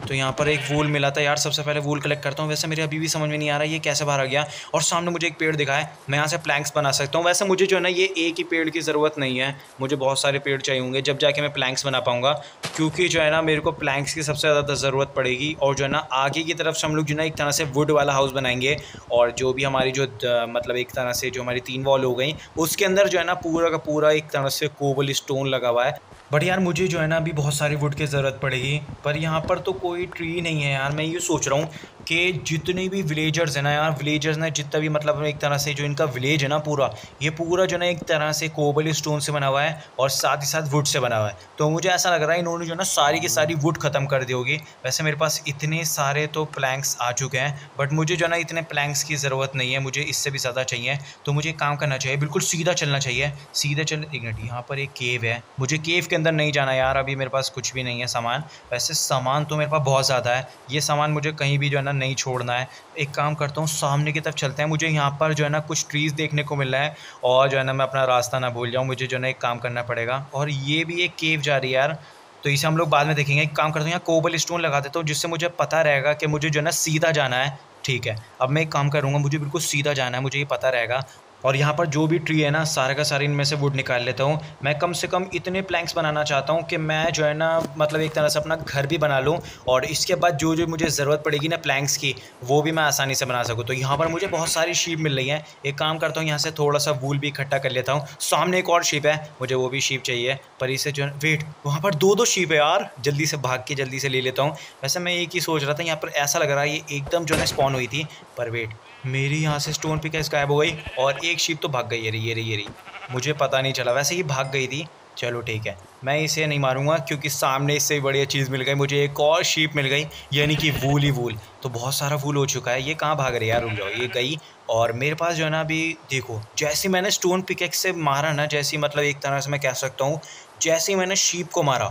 तो यहाँ पर एक वूल मिला था यार सबसे पहले वूल कलेक्ट करता हूँ वैसे मेरे अभी भी समझ में नहीं आ रहा ये कैसे बाहर आ गया और सामने मुझे एक पेड़ दिखा है मैं यहाँ से प्लैंक्स बना सकता हूँ वैसे मुझे जो है ना ये एक ही पेड़ की ज़रूरत नहीं है मुझे बहुत सारे पेड़ चाहिए होंगे जब जाके मैं प्लैंक्स बना पाऊँगा क्योंकि जो है ना मेरे को प्लैंक्स की सबसे ज़्यादा ज़रूरत पड़ेगी और जो है ना आगे की तरफ से हम लोग जो ना एक तरह से वुड वाला हाउस बनाएंगे और जो भी हमारी जो मतलब एक तरह से जो हमारी तीन वॉल हो गई उसके अंदर जो है ना पूरा का पूरा एक तरह से कोबल स्टोन लगा हुआ है बट यार मुझे जो है ना अभी बहुत सारी वुड की ज़रूरत पड़ेगी पर यहाँ पर तो कोई ट्री नहीं है यार मैं ये सोच रहा हूँ कि जितने भी विलेजर्स हैं ना यार विलेजर्स ने जितना भी मतलब एक तरह से जो इनका विलेज है ना पूरा ये पूरा जो ना एक तरह से कोबल स्टोन से बना हुआ है और साथ ही साथ वुड से बना हुआ है तो मुझे ऐसा लग रहा है इन्होंने जो ना सारी की सारी वुड ख़त्म कर दी होगी वैसे मेरे पास इतने सारे तो प्लैंक्स आ चुके हैं बट मुझे जो ना इतने प्लैंक्स की ज़रूरत नहीं है मुझे इससे भी ज़्यादा चाहिए तो मुझे काम करना चाहिए बिल्कुल सीधा चलना चाहिए सीधा चल एक मिनट यहाँ पर एक केव है मुझे केव के अंदर नहीं जाना यार अभी मेरे पास कुछ भी नहीं है सामान वैसे सामान तो मेरे पास बहुत ज़्यादा है ये सामान मुझे कहीं भी जो है ना नहीं छोड़ना है एक काम करता हूँ सामने की तरफ चलते हैं मुझे यहाँ पर जो है ना कुछ ट्रीज़ देखने को मिल रहा है और जो है ना मैं अपना रास्ता ना भूल जाऊँ मुझे जो है ना एक काम करना पड़ेगा और ये भी एक केव जा रही है यार तो इसे हम लोग बाद में देखेंगे एक काम करता हूँ यहाँ कोबल स्टोन लगा देता हूँ जिससे मुझे पता रहेगा कि मुझे जो है ना सीधा जाना है ठीक है अब मैं एक काम करूँगा मुझे बिल्कुल सीधा जाना है मुझे ये पता रहेगा और यहाँ पर जो भी ट्री है ना सारे का सारे इनमें से वुड निकाल लेता हूँ मैं कम से कम इतने प्लैंक्स बनाना चाहता हूँ कि मैं जो है ना मतलब एक तरह से अपना घर भी बना लूँ और इसके बाद जो जो मुझे ज़रूरत पड़ेगी ना प्लैंक्स की वो भी मैं आसानी से बना सकूँ तो यहाँ पर मुझे बहुत सारी शीप मिल रही हैं एक काम करता हूँ यहाँ से थोड़ा सा वूल भी इकट्ठा कर लेता हूँ सामने एक और शीप है मुझे वो भी शीप चाहिए पर इसे जो है वेट वहाँ पर दो दो शीप है यार जल्दी से भाग के जल्दी से ले लेता हूँ वैसे मैं एक ही सोच रहा था यहाँ पर ऐसा लग रहा है ये एकदम जो है स्पॉन हुई थी पर वेट मेरी यहाँ से स्टोन पिक गायब हो गई और एक शीप तो भाग गई है रही ये रही ये रही मुझे पता नहीं चला वैसे ही भाग गई थी चलो ठीक है मैं इसे नहीं मारूंगा क्योंकि सामने इससे बढ़िया चीज़ मिल गई मुझे एक और शीप मिल गई यानी कि वूल ही वूल तो बहुत सारा वूल हो चुका है ये कहाँ भाग रही है यार रुक जाओ ये गई और मेरे पास जो है ना अभी देखो जैसे मैंने स्टोन पिकेक्स से मारा ना जैसी मतलब एक तरह से मैं कह सकता हूँ जैसे ही मैंने शीप को मारा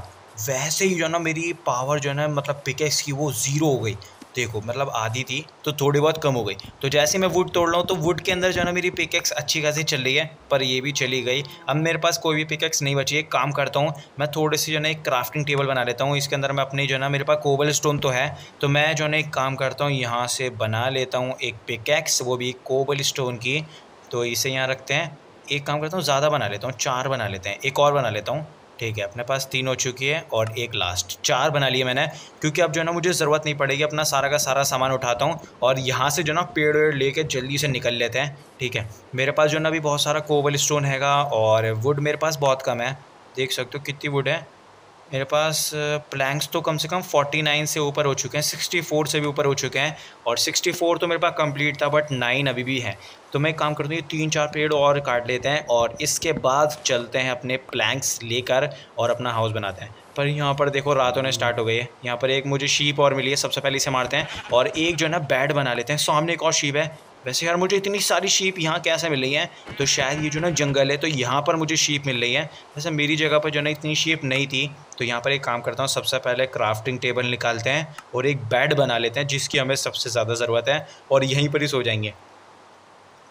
वैसे ही जो है ना मेरी पावर जो है ना मतलब पिकेक्स की वो ज़ीरो हो गई देखो मतलब आधी थी तो थोड़ी बहुत कम हो गई तो जैसे मैं वुड तोड़ रहा हूँ तो वुड के अंदर जो है ना मेरी पिकेक्स अच्छी खासी चल रही है पर ये भी चली गई अब मेरे पास कोई भी पिकेक्स नहीं बची एक काम करता हूँ मैं थोड़ी सी जो ना एक क्राफ्टिंग टेबल बना लेता हूँ इसके अंदर मैं अपनी जो है ना मेरे पास कोबल स्टोन तो है तो मैं जो ना एक काम करता हूँ यहाँ से बना लेता हूँ एक पिकेक्स वो भी कोबल स्टोन की तो इसे यहाँ रखते हैं एक काम करता हूँ ज़्यादा बना लेता हूँ चार बना लेते हैं एक और बना लेता हूँ ठीक है अपने पास तीन हो चुकी है और एक लास्ट चार बना लिए मैंने क्योंकि अब जो है ना मुझे ज़रूरत नहीं पड़ेगी अपना सारा का सारा सामान उठाता हूँ और यहाँ से जो ना पेड़ वेड़ ले जल्दी से निकल लेते हैं ठीक है मेरे पास जो ना अभी बहुत सारा कोवल स्टोन हैगा और वुड मेरे पास बहुत कम है देख सकते हो कितनी वुड है मेरे पास प्लैंक्स तो कम से कम 49 से ऊपर हो चुके हैं 64 से भी ऊपर हो चुके हैं और 64 तो मेरे पास कंप्लीट था बट नाइन अभी भी है तो मैं काम करता हूँ ये तीन चार पेड़ और काट लेते हैं और इसके बाद चलते हैं अपने प्लैंक्स लेकर और अपना हाउस बनाते हैं पर यहाँ पर देखो रात होने स्टार्ट हो गई है यहाँ पर एक मुझे शीप और मिली है सबसे पहले इसे मारते हैं और एक जो है ना बैड बना लेते हैं सामने एक और शीप है वैसे यार मुझे इतनी सारी शीप यहाँ कैसे मिल रही हैं तो शायद ये जो ना जंगल है तो यहाँ पर मुझे शीप मिल रही है वैसे मेरी जगह पर जो ना इतनी शीप नहीं थी तो यहाँ पर एक काम करता हूँ सबसे पहले क्राफ्टिंग टेबल निकालते हैं और एक बेड बना लेते हैं जिसकी हमें सबसे ज़्यादा ज़रूरत है और यहीं पर ही सो जाएंगे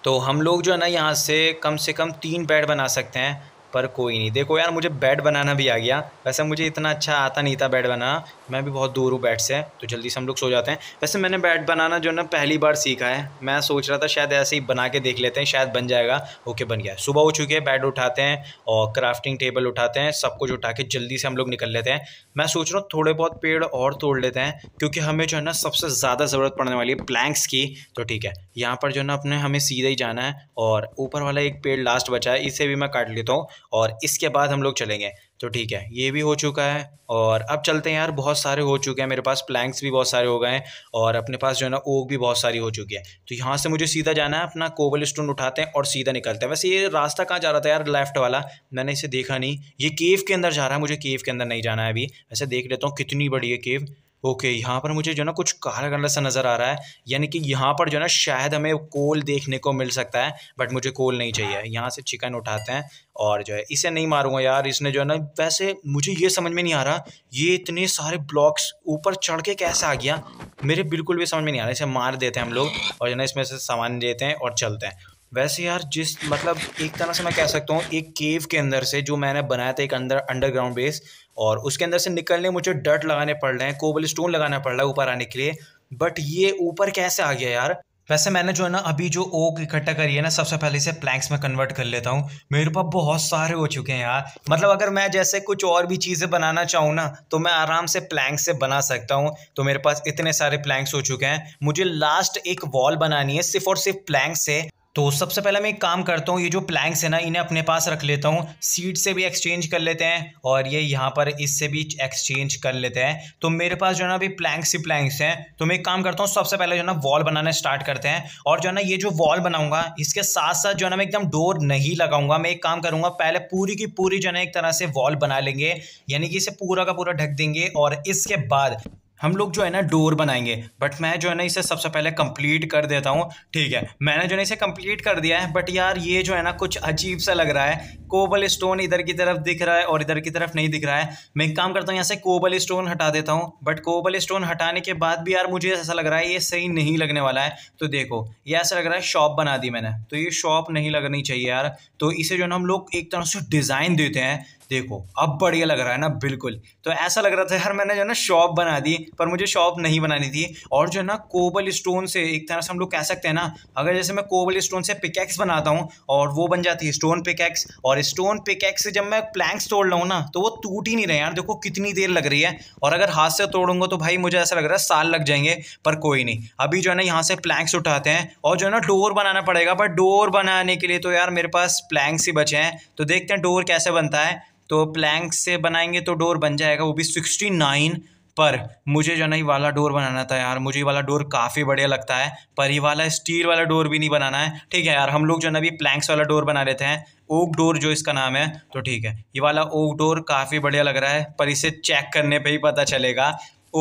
तो हम लोग जो है ना यहाँ से कम से कम तीन बेड बना सकते हैं पर कोई नहीं देखो यार मुझे बेड बनाना भी आ गया वैसे मुझे इतना अच्छा आता नहीं था बेड बनाना मैं भी बहुत दूर हूँ बेड से तो जल्दी से हम लोग सो जाते हैं वैसे मैंने बेड बनाना जो ना पहली बार सीखा है मैं सोच रहा था शायद ऐसे ही बना के देख लेते हैं शायद बन जाएगा ओके बन गया सुबह हो चुकी है बेड उठाते हैं और क्राफ्टिंग टेबल उठाते हैं सब कुछ उठा के जल्दी से हम लोग निकल लेते हैं मैं सोच रहा हूँ थोड़े बहुत पेड़ और तोड़ लेते हैं क्योंकि हमें जो है ना सबसे ज़्यादा ज़रूरत पड़ने वाली है प्लैंक्स की तो ठीक है यहाँ पर जो है ना अपने हमें सीधे ही जाना है और ऊपर वाला एक पेड़ लास्ट बचा है इसे भी मैं काट लेता हूँ और इसके बाद हम लोग चलेंगे तो ठीक है ये भी हो चुका है और अब चलते हैं यार बहुत सारे हो चुके हैं मेरे पास प्लैंक्स भी बहुत सारे हो गए हैं और अपने पास जो है ना ओक भी बहुत सारी हो चुकी है तो यहाँ से मुझे सीधा जाना है अपना कोबल स्टोन उठाते हैं और सीधा निकलते हैं वैसे ये रास्ता कहाँ जा रहा था यार लेफ्ट वाला मैंने इसे देखा नहीं ये केव के अंदर जा रहा है मुझे केव के अंदर नहीं जाना है अभी वैसे देख लेता हूँ कितनी बड़ी है केव ओके यहाँ पर मुझे जो ना कुछ काला काला सा नज़र आ रहा है यानी कि यहाँ पर जो ना शायद हमें कोल देखने को मिल सकता है बट मुझे कोल नहीं चाहिए यहाँ से चिकन उठाते हैं और जो है इसे नहीं मारूंगा यार इसने जो है ना वैसे मुझे ये समझ में नहीं आ रहा ये इतने सारे ब्लॉक्स ऊपर चढ़ के कैसे आ गया मेरे बिल्कुल भी समझ में नहीं आ रहा इसे मार देते हैं हम लोग और जो ना इसमें से सामान देते हैं और चलते हैं वैसे यार जिस मतलब एक तरह से मैं कह सकता हूँ एक केव के अंदर से जो मैंने बनाया था एक अंदर अंडरग्राउंड बेस और उसके अंदर से निकलने मुझे डर्ट लगाने पड़ रहे हैं कोबल स्टोन लगाना पड़ रहा है ऊपर आने के लिए बट ये ऊपर कैसे आ गया यार वैसे मैंने जो है ना अभी जो ओक इकट्ठा करी है ना सबसे पहले इसे प्लैंक्स में कन्वर्ट कर लेता हूँ मेरे पास बहुत सारे हो चुके हैं यार मतलब अगर मैं जैसे कुछ और भी चीज़ें बनाना चाहूँ ना तो मैं आराम से प्लैंक से बना सकता हूँ तो मेरे पास इतने सारे प्लैंक्स हो चुके हैं मुझे लास्ट एक वॉल बनानी है सिर्फ और सिर्फ प्लैंक से तो सबसे पहले मैं एक काम करता हूँ ये जो प्लैंक्स है ना इन्हें अपने पास रख लेता हूँ सीट से भी एक्सचेंज कर लेते हैं और ये यहाँ पर इससे भी एक्सचेंज कर लेते हैं तो मेरे पास जो है ना अभी प्लैंक्स ही प्लैंक्स हैं तो मैं एक काम करता हूँ सबसे पहले जो है ना वॉल बनाना स्टार्ट करते हैं और जो है ना ये जो वॉल बनाऊंगा इसके साथ साथ जो है ना मैं एकदम डोर नहीं लगाऊंगा मैं एक काम करूंगा पहले पूरी की पूरी जो है ना एक तरह से वॉल बना लेंगे यानी कि इसे पूरा का पूरा ढक देंगे और इसके बाद हम लोग जो है ना डोर बनाएंगे बट मैं जो है ना इसे सबसे पहले कंप्लीट कर देता हूँ ठीक है मैंने जो है इसे कंप्लीट कर दिया है बट यार ये जो है ना कुछ अजीब सा लग रहा है कोबल स्टोन इधर की तरफ दिख रहा है और इधर की तरफ नहीं दिख रहा है मैं एक काम करता हूँ यहाँ से कोबल स्टोन हटा देता हूँ बट कोबल स्टोन हटाने के बाद भी यार मुझे ऐसा लग रहा है ये सही नहीं लगने वाला है तो देखो ये ऐसा लग रहा है शॉप बना दी मैंने तो ये शॉप नहीं लगनी चाहिए यार तो इसे जो है ना हम लोग एक तरह से डिज़ाइन देते हैं देखो अब बढ़िया लग रहा है ना बिल्कुल तो ऐसा लग रहा था यार मैंने जो है ना शॉप बना दी पर मुझे शॉप नहीं बनानी थी और जो है ना कोबल स्टोन से एक तरह से हम लोग कह सकते हैं ना अगर जैसे मैं कोबल स्टोन से पिकैक्स बनाता हूँ और वो बन जाती है स्टोन पिकैक्स और स्टोन पिकैक्स से जब मैं प्लैंक्स तोड़ रहा हूँ ना तो वो टूट ही नहीं रहे यार देखो कितनी देर लग रही है और अगर हाथ से तोड़ूंगा तो भाई मुझे ऐसा लग रहा है साल लग जाएंगे पर कोई नहीं अभी जो है ना यहाँ से प्लैंक्स उठाते हैं और जो है ना डोर बनाना पड़ेगा पर डोर बनाने के लिए तो यार मेरे पास प्लैंक्स ही बचे हैं तो देखते हैं डोर कैसे बनता है तो प्लैंक से बनाएंगे तो डोर बन जाएगा वो भी सिक्सटी नाइन पर मुझे जो ना ये वाला डोर बनाना था यार मुझे ये वाला डोर काफ़ी बढ़िया लगता है पर ये वाला स्टील वाला डोर भी नहीं बनाना है ठीक है यार हम लोग जो ना अभी प्लैंक्स वाला डोर बना लेते हैं ओक डोर जो इसका नाम है तो ठीक है ये वाला ओक डोर काफ़ी बढ़िया लग रहा है पर इसे चेक करने पर ही पता चलेगा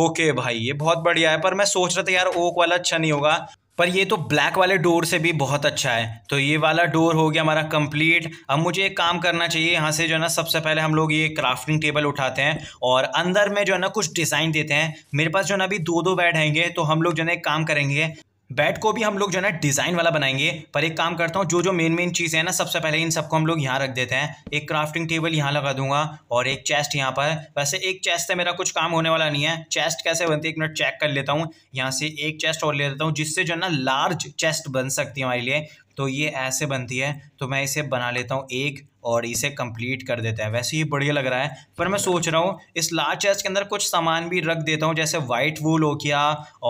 ओके भाई ये बहुत बढ़िया है पर मैं सोच रहा था यार ओक वाला अच्छा नहीं होगा पर ये तो ब्लैक वाले डोर से भी बहुत अच्छा है तो ये वाला डोर हो गया हमारा कंप्लीट अब मुझे एक काम करना चाहिए यहाँ से जो है ना सबसे पहले हम लोग ये क्राफ्टिंग टेबल उठाते हैं और अंदर में जो है ना कुछ डिज़ाइन देते हैं मेरे पास जो है ना अभी दो दो बेड हैंगे तो हम लोग जो है ना एक काम करेंगे बैट को भी हम लोग जो है ना डिज़ाइन वाला बनाएंगे पर एक काम करता हूँ जो जो मेन मेन चीज़ें हैं ना सबसे पहले इन सबको हम लोग यहाँ रख देते हैं एक क्राफ्टिंग टेबल यहाँ लगा दूंगा और एक चेस्ट यहाँ पर वैसे एक चेस्ट से मेरा कुछ काम होने वाला नहीं है चेस्ट कैसे बनती है एक मिनट चेक कर लेता हूँ यहाँ से एक चेस्ट और ले लेता हूँ जिससे जो है ना लार्ज चेस्ट बन सकती है हमारे लिए तो ये ऐसे बनती है तो मैं इसे बना लेता हूँ एक और इसे कंप्लीट कर देता है वैसे ही बढ़िया लग रहा है पर मैं सोच रहा हूँ इस लार्ज चेस्ट के अंदर कुछ सामान भी रख देता हूँ जैसे वाइट वूल हो गया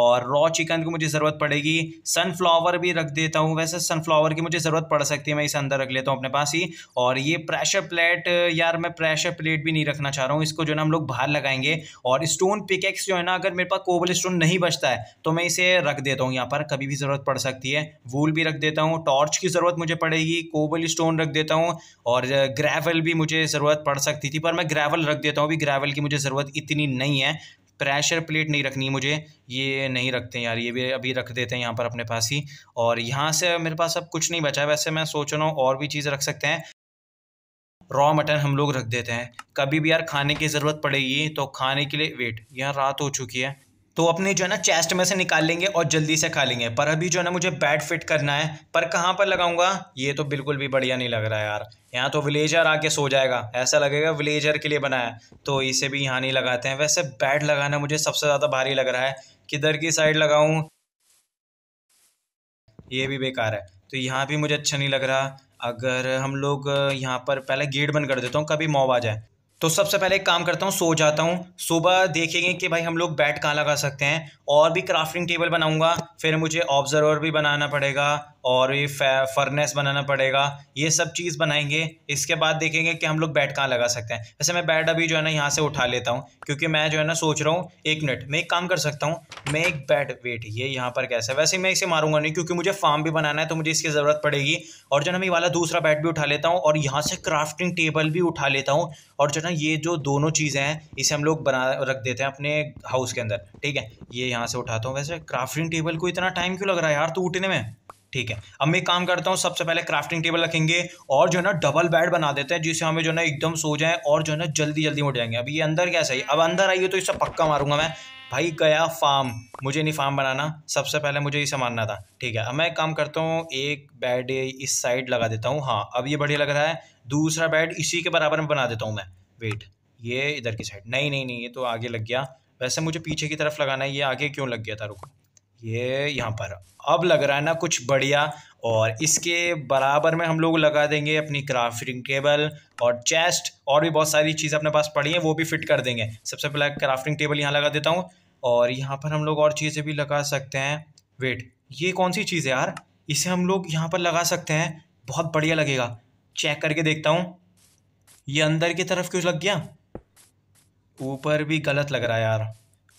और रॉ चिकन की मुझे ज़रूरत पड़ेगी सनफ्लावर भी रख देता हूँ वैसे सनफ्लावर की मुझे ज़रूरत पड़ सकती है मैं इसे अंदर रख लेता हूँ अपने पास ही और ये प्रेशर प्लेट यार मैं प्रेशर प्लेट भी नहीं रखना चाह रहा हूँ इसको जो है ना हम लोग बाहर लगाएंगे और स्टोन पिकेक्स जो है ना अगर मेरे पास कोबल स्टोन नहीं बचता है तो मैं इसे रख देता हूँ यहाँ पर कभी भी ज़रूरत पड़ सकती है वूल भी रख देता हूँ टॉर्च की ज़रूरत मुझे पड़ेगी कोबल स्टोन रख देता हूँ और और ग्रेवल भी मुझे ज़रूरत पड़ सकती थी पर मैं ग्रेवल रख देता हूँ अभी ग्रेवल की मुझे ज़रूरत इतनी नहीं है प्रेशर प्लेट नहीं रखनी मुझे ये नहीं रखते यार ये भी अभी रख देते हैं यहाँ पर अपने पास ही और यहाँ से मेरे पास अब कुछ नहीं बचा वैसे मैं सोच रहा हूँ और भी चीज़ रख सकते हैं रॉ मटन हम लोग रख देते हैं कभी भी यार खाने की ज़रूरत पड़ेगी तो खाने के लिए वेट यहाँ रात हो चुकी है तो अपने जो है ना चेस्ट में से निकाल लेंगे और जल्दी से खा लेंगे पर अभी जो है ना मुझे बैट फिट करना है पर कहाँ पर लगाऊंगा ये तो बिल्कुल भी बढ़िया नहीं लग रहा है यार यहाँ तो विलेजर आके सो जाएगा ऐसा लगेगा विलेजर के लिए बनाया तो इसे भी यहाँ नहीं लगाते हैं वैसे बैट लगाना मुझे सबसे ज़्यादा भारी लग रहा है किधर की साइड लगाऊँ ये भी बेकार है तो यहाँ भी मुझे अच्छा नहीं लग रहा अगर हम लोग यहाँ पर पहले गेट बंद कर देता हूँ कभी मॉब आ जाए तो सबसे पहले एक काम करता हूँ सो जाता हूँ सुबह देखेंगे कि भाई हम लोग बैट कहाँ लगा सकते हैं और भी क्राफ्टिंग टेबल बनाऊँगा फिर मुझे ऑब्जर्वर भी बनाना पड़ेगा और ये फर्नेस बनाना पड़ेगा ये सब चीज़ बनाएंगे इसके बाद देखेंगे कि हम लोग बेड कहाँ लगा सकते हैं वैसे मैं बेड अभी जो है ना यहाँ से उठा लेता हूँ क्योंकि मैं जो है ना सोच रहा हूँ एक मिनट मैं एक काम कर सकता हूँ मैं एक बेड वेट ये यहाँ पर कैसा है वैसे मैं इसे मारूंगा नहीं क्योंकि मुझे फार्म भी बनाना है तो मुझे इसकी ज़रूरत पड़ेगी और जो है ना मैं वाला दूसरा बैड भी उठा लेता हूँ और यहाँ से क्राफ्टिंग टेबल भी उठा लेता हूँ और जो है ना ये जो दोनों चीज़ें हैं इसे हम लोग बना रख देते हैं अपने हाउस के अंदर ठीक है ये यहाँ से उठाता हूँ वैसे क्राफ्टिंग टेबल को इतना टाइम क्यों लग रहा है यार तो उठने में ठीक है अब मैं काम करता हूँ सबसे पहले क्राफ्टिंग टेबल रखेंगे और जो है ना डबल बेड बना देते हैं जिससे हमें जो है ना एकदम सो जाए और जो है ना जल्दी जल्दी उठ जाएंगे अब ये अंदर कैसा है अब अंदर आइए तो इससे पक्का मारूंगा मैं भाई गया फार्म मुझे नहीं फार्म बनाना सबसे पहले मुझे इसे मारना था ठीक है अब मैं काम करता हूँ एक बेड इस साइड लगा देता हूँ हाँ अब ये बढ़िया लग रहा है दूसरा बेड इसी के बराबर में बना देता हूँ मैं वेट ये इधर की साइड नहीं नहीं नहीं ये तो आगे लग गया वैसे मुझे पीछे की तरफ लगाना है ये आगे क्यों लग गया था रुको ये यहाँ पर अब लग रहा है ना कुछ बढ़िया और इसके बराबर में हम लोग लगा देंगे अपनी क्राफ्टिंग टेबल और चेस्ट और भी बहुत सारी चीज़ें अपने पास पड़ी हैं वो भी फिट कर देंगे सबसे पहले क्राफ्टिंग टेबल यहाँ लगा देता हूँ और यहाँ पर हम लोग और चीज़ें भी लगा सकते हैं वेट ये कौन सी चीज़ है यार इसे हम लोग यहाँ पर लगा सकते हैं बहुत बढ़िया लगेगा चेक करके देखता हूँ ये अंदर की तरफ क्यों लग गया ऊपर भी गलत लग रहा है यार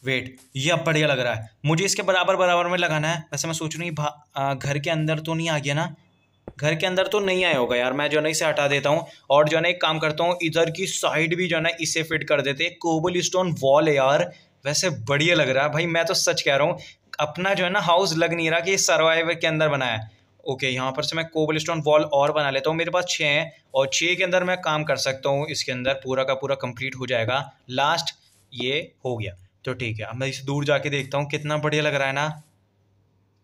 वेट ये अब बढ़िया लग रहा है मुझे इसके बराबर बराबर में लगाना है वैसे मैं सोच रही हूँ घर के अंदर तो नहीं आ गया ना घर के अंदर तो नहीं आया होगा यार मैं जो ना इसे हटा देता हूँ और जो ना एक काम करता हूँ इधर की साइड भी जो ना इसे फिट कर देते कोबल स्टोन वॉल है यार वैसे बढ़िया लग रहा है भाई मैं तो सच कह रहा हूँ अपना जो है ना हाउस लग नहीं रहा कि सर्वाइवर के अंदर बनाया है ओके यहाँ पर से मैं कोबल स्टोन वॉल और बना लेता हूँ मेरे पास छः हैं और छः के अंदर मैं काम कर सकता हूँ इसके अंदर पूरा का पूरा कंप्लीट हो जाएगा लास्ट ये हो गया तो ठीक है अब मैं इसे दूर जाके देखता हूँ कितना बढ़िया लग रहा है ना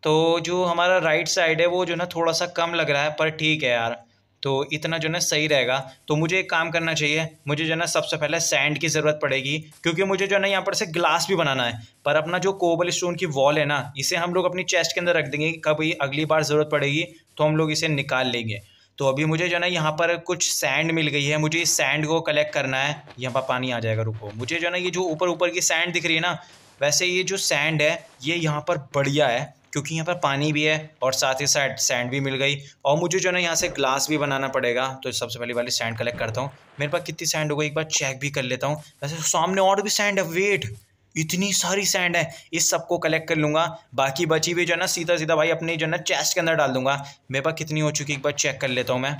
तो जो हमारा राइट साइड है वो जो ना थोड़ा सा कम लग रहा है पर ठीक है यार तो इतना जो ना सही रहेगा तो मुझे एक काम करना चाहिए मुझे जो ना सबसे पहले सैंड की ज़रूरत पड़ेगी क्योंकि मुझे जो है ना यहाँ पर से ग्लास भी बनाना है पर अपना जो कोबल स्टोन की वॉल है ना इसे हम लोग अपनी चेस्ट के अंदर रख देंगे कभी अगली बार ज़रूरत पड़ेगी तो हम लोग इसे निकाल लेंगे तो अभी मुझे जो है ना यहाँ पर कुछ सैंड मिल गई है मुझे इस सैंड को कलेक्ट करना है यहाँ पर पानी आ जाएगा रुको मुझे जो है ना ये जो ऊपर ऊपर की सैंड दिख रही है ना वैसे ये जो सैंड है ये यहाँ पर बढ़िया है क्योंकि यहाँ पर पानी भी है और साथ ही साथ सैंड भी मिल गई और मुझे जो है ना यहाँ से ग्लास भी बनाना पड़ेगा तो सबसे पहले वाली सैंड कलेक्ट करता हूँ मेरे पास कितनी सैंड हो गई एक बार चेक भी कर लेता हूँ वैसे तो सामने और भी सैंड है वेट इतनी सारी सैंड है इस सबको कलेक्ट कर लूँगा बाकी बची हुई जो है ना सीधा सीधा भाई अपनी जो है ना चेस्ट के अंदर डाल दूंगा मेरे पास कितनी हो चुकी एक बार चेक कर लेता हूँ मैं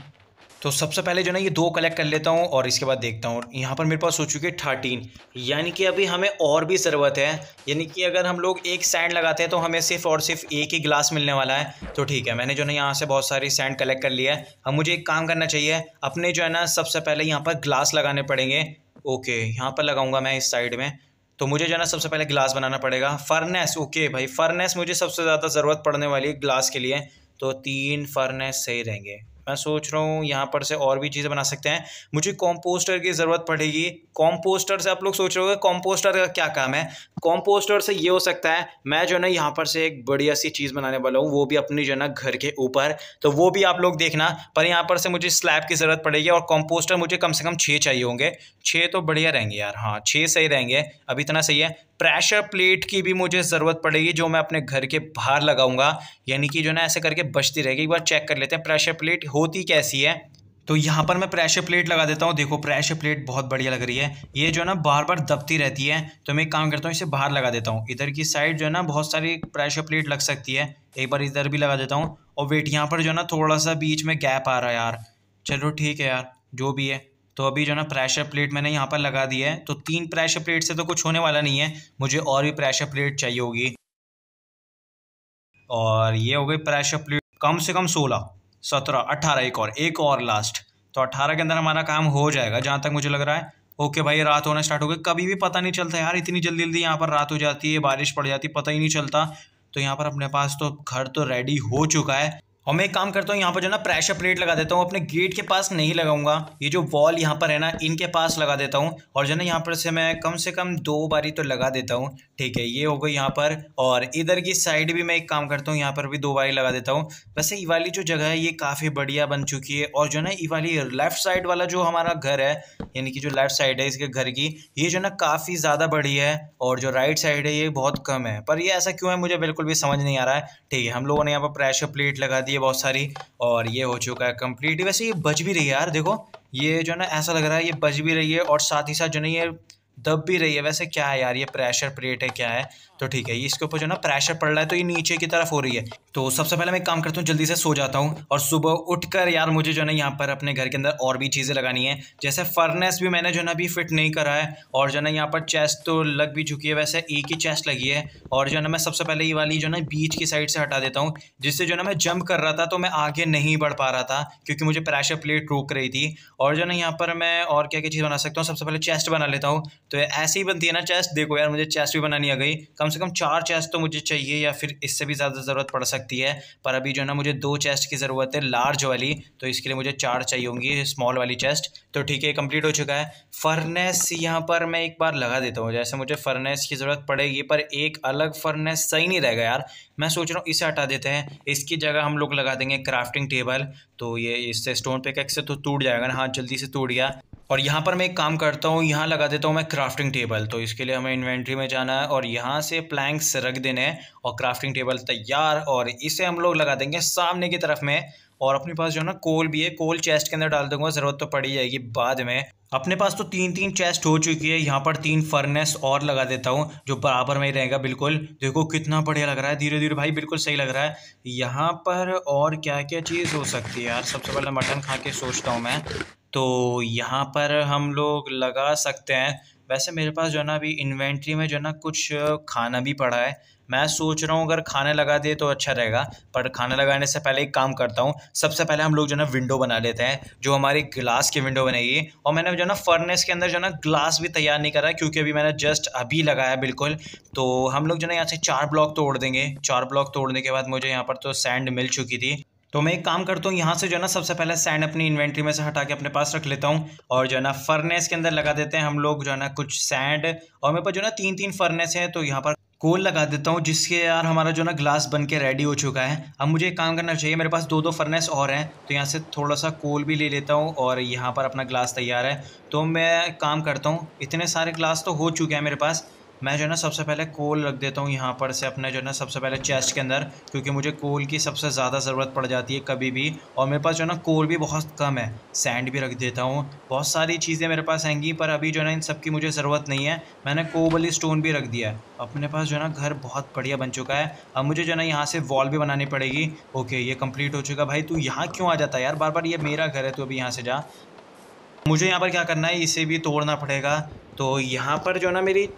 तो सबसे पहले जो ना ये दो कलेक्ट कर लेता हूँ और इसके बाद देखता हूँ यहाँ पर मेरे पास हो चुकी है थर्टीन यानी कि अभी हमें और भी ज़रूरत है यानी कि अगर हम लोग एक सैंड लगाते हैं तो हमें सिर्फ और सिर्फ एक ही ग्लास मिलने वाला है तो ठीक है मैंने जो ना यहाँ से बहुत सारी सैंड कलेक्ट कर लिया है अब मुझे एक काम करना चाहिए अपने जो है ना सबसे पहले यहाँ पर ग्लास लगाने पड़ेंगे ओके यहाँ पर लगाऊंगा मैं इस साइड में तो मुझे जो है ना सबसे पहले ग्लास बनाना पड़ेगा फर्नेस ओके भाई फर्नेस मुझे सबसे ज़्यादा ज़रूरत पड़ने वाली है ग्लास के लिए तो तीन फर्नेस सही रहेंगे मैं सोच रहा हूँ यहाँ पर से और भी चीज़ें बना सकते हैं मुझे कॉम्पोस्टर की ज़रूरत पड़ेगी कॉम्पोस्टर से आप लोग सोच रहे हो कॉम्पोस्टर का क्या काम है कॉम्पोस्टर से ये हो सकता है मैं जो है ना यहाँ पर से एक बढ़िया सी चीज़ बनाने वाला हूँ वो भी अपनी जो है ना घर के ऊपर तो वो भी आप लोग देखना पर यहाँ पर से मुझे स्लैब की ज़रूरत पड़ेगी और कॉम्पोस्टर मुझे कम से कम छः चाहिए होंगे छः तो बढ़िया रहेंगे यार हाँ छः सही रहेंगे अभी इतना सही है प्रेशर प्लेट की भी मुझे ज़रूरत पड़ेगी जो मैं अपने घर के बाहर लगाऊंगा यानी कि जो ना ऐसे करके बचती रहेगी एक बार चेक कर लेते हैं प्रेशर प्लेट हो होती कैसी है तो यहाँ पर मैं प्रेशर प्लेट लगा देता हूँ देखो प्रेशर प्लेट बहुत बढ़िया लग रही है ये जो है ना बार बार दबती रहती है तो मैं एक काम करता हूँ इसे बाहर लगा देता हूँ इधर की साइड जो है ना बहुत सारी प्रेशर प्लेट लग सकती है एक बार इधर भी लगा देता हूँ और वेट यहाँ पर जो है ना थोड़ा सा बीच में गैप आ रहा है यार चलो ठीक है यार जो भी है तो अभी जो ना प्रेशर प्लेट मैंने यहाँ पर लगा दी है तो तीन प्रेशर प्लेट से तो कुछ होने वाला नहीं है मुझे और भी प्रेशर प्लेट चाहिए होगी और ये हो गई प्रेशर प्लेट कम से कम सोलह सत्रह अट्ठारह एक और एक और लास्ट तो अट्ठारह के अंदर हमारा काम हो जाएगा जहाँ तक मुझे लग रहा है ओके भाई रात होना स्टार्ट हो गया कभी भी पता नहीं चलता यार इतनी जल्दी जल्दी यहाँ पर रात हो जाती है बारिश पड़ जाती है पता ही नहीं चलता तो यहाँ पर अपने पास तो घर तो रेडी हो चुका है और मैं एक काम करता हूँ यहाँ पर जो ना प्रेशर प्लेट लगा देता हूँ अपने गेट के पास नहीं लगाऊंगा ये जो वॉल यहाँ पर है ना इनके पास लगा देता हूँ और जो ना यहाँ पर से मैं कम से कम दो बारी तो लगा देता हूँ ठीक है ये हो गई यहाँ पर और इधर की साइड भी मैं एक काम करता हूँ यहाँ पर भी दो बारी लगा देता हूँ वैसे ये वाली जो जगह है ये काफ़ी बढ़िया बन चुकी है और जो ना ये वाली लेफ्ट साइड वाला जो हमारा घर है यानी कि जो लेफ्ट साइड है इसके घर की ये जो ना काफ़ी ज़्यादा बढ़िया है और जो राइट साइड है ये बहुत कम है पर यह ऐसा क्यों है मुझे बिल्कुल भी समझ नहीं आ रहा है ठीक है हम लोगों ने यहाँ पर प्रेशर प्लेट लगा दी जाती है बहुत सारी और ये हो चुका है कम्प्लीट वैसे ये बज भी रही है यार देखो ये जो ना ऐसा लग रहा है ये बज भी रही है और साथ ही साथ जो ना ये दब भी रही है वैसे क्या है यार ये प्रेशर प्लेट है क्या है तो ठीक है ये इसके ऊपर जो ना प्रेशर पड़ रहा है तो ये नीचे की तरफ हो रही है तो सबसे पहले मैं काम करता हूँ जल्दी से सो जाता हूँ और सुबह उठकर यार मुझे जो ना यहाँ पर अपने घर के अंदर और भी चीज़ें लगानी है जैसे फर्नेस भी मैंने जो ना अभी फिट नहीं करा है और जो ना यहाँ पर चेस्ट तो लग भी चुकी है वैसे एक ही चेस्ट लगी है और जो ना मैं सबसे पहले ये वाली जो ना बीच की साइड से हटा देता हूँ जिससे जो ना मैं जंप कर रहा था तो मैं आगे नहीं बढ़ पा रहा था क्योंकि मुझे प्रेशर प्लेट रोक रही थी और जो ना यहाँ पर मैं और क्या क्या चीज़ बना सकता हूँ सबसे पहले चेस्ट बना लेता हूँ तो ऐसे ही बनती है ना चेस्ट देखो यार मुझे चेस्ट भी बनानी आ गई कम से कम चार चेस्ट तो मुझे चाहिए या फिर इससे भी ज़्यादा ज़रूरत पड़ सकती है पर अभी जो है ना मुझे दो चेस्ट की ज़रूरत है लार्ज वाली तो इसके लिए मुझे चार चाहिए होंगी स्मॉल वाली चेस्ट तो ठीक है कंप्लीट हो चुका है फर्नेस यहाँ पर मैं एक बार लगा देता हूँ जैसे मुझे फर्नेस की ज़रूरत पड़ेगी पर एक अलग फर्नेस सही नहीं रहेगा यार मैं सोच रहा हूँ इसे हटा देते हैं इसकी जगह हम लोग लगा देंगे क्राफ्टिंग टेबल तो ये इससे स्टोन पे से तो टूट जाएगा ना हाँ जल्दी से टूट गया और यहाँ पर मैं एक काम करता हूँ यहाँ लगा देता हूँ मैं क्राफ्टिंग टेबल तो इसके लिए हमें इन्वेंट्री में जाना है और यहाँ से प्लैंक्स रख देने हैं और क्राफ्टिंग टेबल तैयार और इसे हम लोग लगा देंगे सामने की तरफ में और अपने पास जो है ना कोल भी है कोल चेस्ट के अंदर डाल दूंगा ज़रूरत तो पड़ी जाएगी बाद में अपने पास तो तीन तीन चेस्ट हो चुकी है यहाँ पर तीन फर्नेस और लगा देता हूँ जो बराबर में ही रहेगा बिल्कुल देखो कितना बढ़िया लग रहा है धीरे धीरे भाई बिल्कुल सही लग रहा है यहाँ पर और क्या क्या चीज़ हो सकती है यार सबसे पहले मटन खा के सोचता हूँ मैं तो यहाँ पर हम लोग लगा सकते हैं वैसे मेरे पास जो है ना अभी इन्वेंट्री में जो है ना कुछ खाना भी पड़ा है मैं सोच रहा हूँ अगर खाना लगा दे तो अच्छा रहेगा पर खाना लगाने से पहले एक काम करता हूँ सबसे पहले हम लोग जो है ना विंडो बना लेते हैं जो हमारी ग्लास की विंडो बनेगी और मैंने जो है ना फर्नेस के अंदर जो है ना ग्लास भी तैयार नहीं करा क्योंकि अभी मैंने जस्ट अभी लगाया बिल्कुल तो हम लोग जो है ना यहाँ से चार ब्लॉक तोड़ देंगे चार ब्लॉक तोड़ने के बाद मुझे यहाँ पर तो सैंड मिल चुकी थी तो मैं एक काम करता हूँ यहाँ से जो है ना सबसे पहले सैंड अपनी इन्वेंट्री में से हटा के अपने पास रख लेता हूँ और जो है ना फर्नेस के अंदर लगा देते हैं हम लोग जो है ना कुछ सैंड और मेरे पास जो है ना तीन तीन फर्नेस हैं तो यहाँ पर कोल लगा देता हूँ जिसके यार हमारा जो ना ग्लास बन के रेडी हो चुका है अब मुझे एक काम करना चाहिए मेरे पास दो दो फर्नेस और हैं तो यहाँ से थोड़ा सा कोल भी ले लेता हूँ और यहाँ पर अपना ग्लास तैयार है तो मैं काम करता हूँ इतने सारे ग्लास तो हो चुके हैं मेरे पास मैं जो है ना सबसे पहले कोल रख देता हूँ यहाँ पर से अपने जो है ना सबसे पहले चेस्ट के अंदर क्योंकि मुझे कोल की सबसे ज़्यादा ज़रूरत पड़ जाती है कभी भी और मेरे पास जो है ना कोल भी बहुत कम है सैंड भी रख देता हूँ बहुत सारी चीज़ें मेरे पास आएंगी पर अभी जो है ना इन सब की मुझे ज़रूरत नहीं है मैंने कोबली स्टोन भी रख दिया है अपने पास जो है ना घर बहुत बढ़िया बन चुका है अब मुझे जो है ना यहाँ से वॉल भी बनानी पड़ेगी ओके ये कंप्लीट हो चुका भाई तू यहाँ क्यों आ जाता है यार बार बार ये मेरा घर है तू अभी यहाँ से जा मुझे यहाँ पर क्या करना है इसे भी तोड़ना पड़ेगा तो यहाँ पर जो है ना मेरी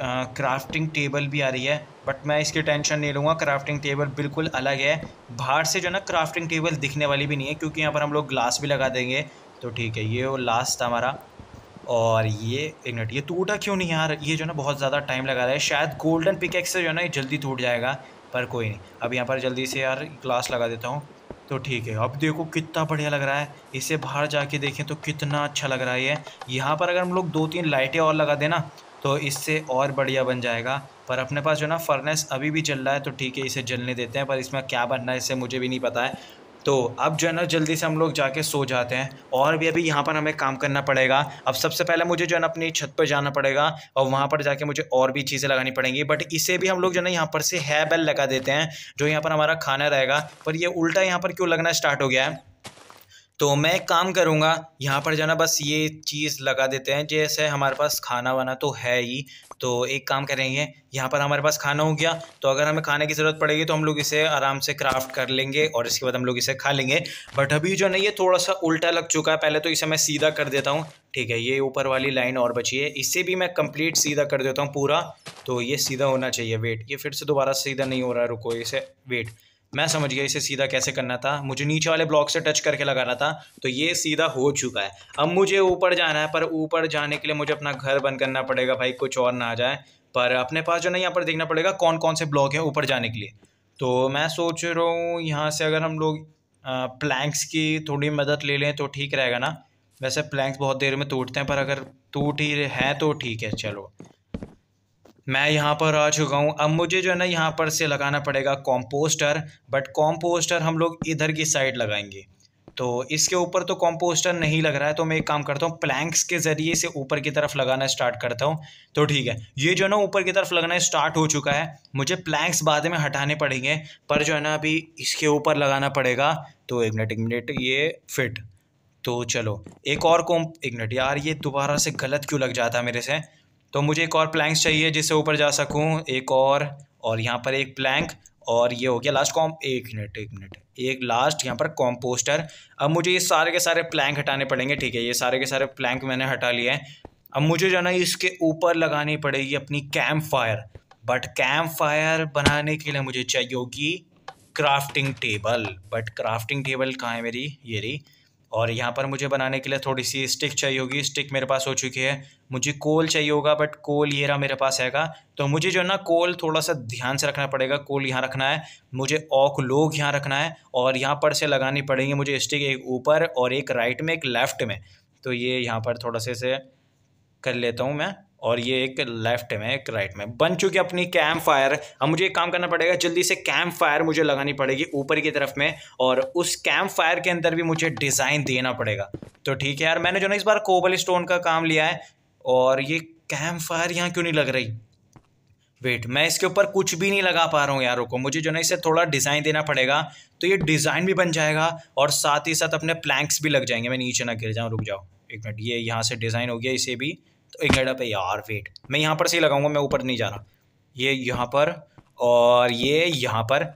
क्राफ्टिंग टेबल भी आ रही है बट मैं इसकी टेंशन नहीं लूँगा क्राफ्टिंग टेबल बिल्कुल अलग है बाहर से जो ना क्राफ्टिंग टेबल दिखने वाली भी नहीं है क्योंकि यहाँ पर हम लोग ग्लास भी लगा देंगे तो ठीक है ये वो लास्ट हमारा और ये एक मिनट ये टूटा क्यों नहीं यार ये जो ना बहुत ज़्यादा टाइम लगा रहा है शायद गोल्डन पिक से जो ना ये जल्दी टूट जाएगा पर कोई नहीं अब यहाँ पर जल्दी से यार ग्लास लगा देता हूँ तो ठीक है अब देखो कितना बढ़िया लग रहा है इसे बाहर जाके देखें तो कितना अच्छा लग रहा है यहाँ पर अगर हम लोग दो तीन लाइटें और लगा देना तो इससे और बढ़िया बन जाएगा पर अपने पास जो ना फर्नेस अभी भी चल रहा है तो ठीक है इसे जलने देते हैं पर इसमें क्या बनना है इससे मुझे भी नहीं पता है तो अब जो है ना जल्दी से हम लोग जाके सो जाते हैं और भी अभी यहाँ पर हमें काम करना पड़ेगा अब सबसे पहले मुझे जो है ना अपनी छत पर जाना पड़ेगा और वहाँ पर जाके मुझे और भी चीज़ें लगानी पड़ेंगी बट इसे भी हम लोग जो है ना यहाँ पर से है बेल लगा देते हैं जो यहाँ पर हमारा खाना रहेगा पर ये यह उल्टा यहाँ पर क्यों लगना स्टार्ट हो गया है तो मैं एक काम करूँगा यहाँ पर जाना बस ये चीज़ लगा देते हैं जैसे हमारे पास खाना वाना तो है ही तो एक काम करेंगे यहाँ पर हमारे पास खाना हो गया तो अगर हमें खाने की ज़रूरत पड़ेगी तो हम लोग इसे आराम से क्राफ्ट कर लेंगे और इसके बाद हम लोग इसे खा लेंगे बट अभी जो नहीं है थोड़ा सा उल्टा लग चुका है पहले तो इसे मैं सीधा कर देता हूँ ठीक है ये ऊपर वाली लाइन और बची है इससे भी मैं कंप्लीट सीधा कर देता हूँ पूरा तो ये सीधा होना चाहिए वेट ये फिर से दोबारा सीधा नहीं हो रहा है रुको इसे वेट मैं समझ गया इसे सीधा कैसे करना था मुझे नीचे वाले ब्लॉक से टच करके लगाना था तो ये सीधा हो चुका है अब मुझे ऊपर जाना है पर ऊपर जाने के लिए मुझे अपना घर बंद करना पड़ेगा भाई कुछ और ना आ जाए पर अपने पास जो ना यहाँ पर देखना पड़ेगा कौन कौन से ब्लॉक हैं ऊपर जाने के लिए तो मैं सोच रहा हूँ यहाँ से अगर हम लोग प्लैंक्स की थोड़ी मदद ले लें तो ठीक रहेगा ना वैसे प्लैंक्स बहुत देर में टूटते हैं पर अगर टूट ही हैं तो ठीक है चलो मैं यहाँ पर आ चुका हूँ अब मुझे जो है ना यहाँ पर से लगाना पड़ेगा कॉम्पोस्टर बट कॉम्पोस्टर हम लोग इधर की साइड लगाएंगे तो इसके ऊपर तो कॉम्पोस्टर नहीं लग रहा है तो मैं एक काम करता हूँ प्लैंक्स के ज़रिए से ऊपर की तरफ लगाना स्टार्ट करता हूँ तो ठीक है ये जो है ना ऊपर की तरफ लगना स्टार्ट हो चुका है मुझे प्लैंक्स बाद में हटाने पड़ेंगे पर जो है ना अभी इसके ऊपर लगाना पड़ेगा तो एक मिनट एक मिनट ये फिट तो चलो एक और कॉम एक मिनट यार ये दोबारा से गलत क्यों लग जाता है मेरे से तो मुझे एक और प्लैंक्स चाहिए जिससे ऊपर जा सकूँ एक और और यहाँ पर एक प्लैंक और ये हो गया लास्ट कॉम एक मिनट एक मिनट एक लास्ट यहाँ पर कॉम्पोस्टर अब मुझे ये सारे के सारे प्लैंक हटाने पड़ेंगे ठीक है ये सारे के सारे प्लैंक मैंने हटा लिए हैं अब मुझे जो है ना इसके ऊपर लगानी पड़ेगी अपनी camp fire but camp fire बनाने के लिए मुझे चाहिए होगी crafting table but crafting table कहाँ है मेरी ये रही और यहाँ पर मुझे बनाने के लिए थोड़ी सी स्टिक चाहिए होगी स्टिक मेरे पास हो चुकी है मुझे कोल चाहिए होगा बट कोल ये रहा मेरे पास हैगा तो मुझे जो है ना कोल थोड़ा सा ध्यान से रखना पड़ेगा कोल यहाँ रखना है मुझे ऑक लोग यहाँ रखना है और यहाँ पर से लगानी पड़ेगी मुझे स्टिक एक ऊपर और एक राइट में एक लेफ़्ट में तो ये यहाँ पर थोड़ा से कर लेता हूँ मैं और ये एक लेफ्ट में एक राइट में बन चुकी अपनी कैम्प फायर अब मुझे एक काम करना पड़ेगा जल्दी से कैम्प फायर मुझे लगानी पड़ेगी ऊपर की तरफ में और उस कैम्प फायर के अंदर भी मुझे डिज़ाइन देना पड़ेगा तो ठीक है यार मैंने जो ना इस बार कोबल स्टोन का काम लिया है और ये कैम्प फायर यहाँ क्यों नहीं लग रही वेट मैं इसके ऊपर कुछ भी नहीं लगा पा रहा हूँ यारों को मुझे जो ना इसे थोड़ा डिज़ाइन देना पड़ेगा तो ये डिज़ाइन भी बन जाएगा और साथ ही साथ अपने प्लैंक्स भी लग जाएंगे मैं नीचे ना गिर जाऊँ रुक जाओ एक मिनट ये यहाँ से डिज़ाइन हो गया इसे भी तो एक गड्ढा पे यार वेट मैं यहाँ पर से ही लगाऊंगा मैं ऊपर नहीं जा रहा ये यहाँ पर और ये यहाँ पर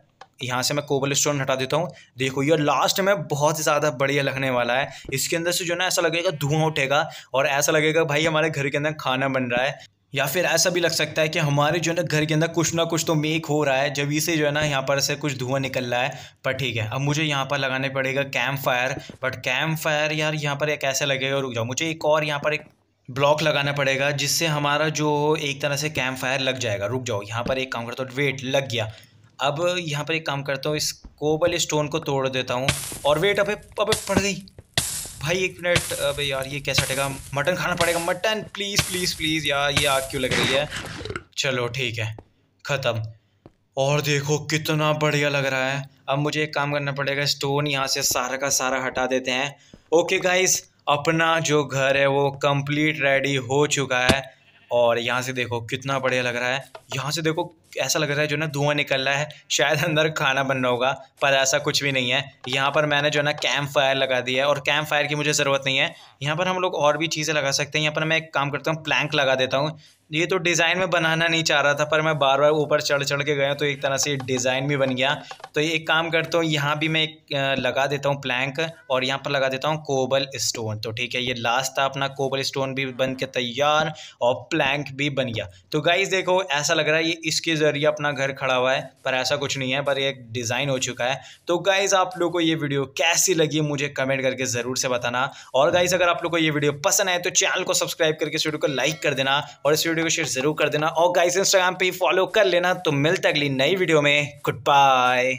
यहाँ से मैं कोबल स्टोन हटा देता हूँ देखो ये लास्ट में बहुत ज़्यादा बढ़िया लगने वाला है इसके अंदर से जो ना ऐसा लगेगा धुआं उठेगा और ऐसा लगेगा भाई हमारे घर के अंदर खाना बन रहा है या फिर ऐसा भी लग सकता है कि हमारे जो है ना घर के अंदर कुछ ना कुछ तो मेक हो रहा है जब इसे जो है ना यहाँ पर से कुछ धुआं निकल रहा है पर ठीक है अब मुझे यहाँ पर लगाने पड़ेगा camp fire but camp fire यार यहाँ पर एक ऐसे लगेगा रुक जाओ मुझे एक और यहाँ पर एक ब्लॉक लगाना पड़ेगा जिससे हमारा जो एक तरह से कैंप फायर लग जाएगा रुक जाओ यहाँ पर एक काम करता हूँ वेट लग गया अब यहाँ पर एक काम करता हूँ इस कोबल स्टोन को तोड़ देता हूँ और वेट अबे अबे पड़ गई भाई एक मिनट अबे यार ये कैसा हटेगा मटन खाना पड़ेगा मटन प्लीज़ प्लीज़ प्लीज़ यार ये आग क्यों लग रही है चलो ठीक है ख़त्म और देखो कितना बढ़िया लग रहा है अब मुझे एक काम करना पड़ेगा स्टोन यहाँ से सारा का सारा हटा देते हैं ओके गाइस अपना जो घर है वो कंप्लीट रेडी हो चुका है और यहाँ से देखो कितना बढ़िया लग रहा है यहाँ से देखो ऐसा लग रहा है जो ना धुआं निकल रहा है शायद अंदर खाना बनना होगा पर ऐसा कुछ भी नहीं है यहाँ पर मैंने जो ना कैंप फायर लगा दिया है और कैंप फायर की मुझे ज़रूरत नहीं है यहाँ पर हम लोग और भी चीज़ें लगा सकते हैं यहाँ पर मैं एक काम करता हूँ प्लैंक लगा देता हूँ ये तो डिज़ाइन में बनाना नहीं चाह रहा था पर मैं बार बार ऊपर चढ़ चढ़ के गया तो एक तरह से डिज़ाइन भी बन गया तो ये एक काम करता हूँ यहाँ भी मैं एक लगा देता हूँ प्लैंक और यहाँ पर लगा देता हूँ कोबल स्टोन तो ठीक है ये लास्ट था अपना कोबल स्टोन भी बन के तैयार और प्लैंक भी बन गया तो गाइज देखो ऐसा लग रहा है ये इसके ज़रिए अपना घर खड़ा हुआ है पर ऐसा कुछ नहीं है पर एक डिज़ाइन हो चुका है तो गाइज़ आप लोग को ये वीडियो कैसी लगी मुझे कमेंट करके ज़रूर से बताना और गाइज़ अगर आप लोग को ये वीडियो पसंद आए तो चैनल को सब्सक्राइब करके इस वीडियो को लाइक कर देना और इस वीडियो वीडियो को शेयर जरूर कर देना और गाइस इंस्टाग्राम पे फॉलो कर लेना तो मिलता अगली नई वीडियो में गुड बाय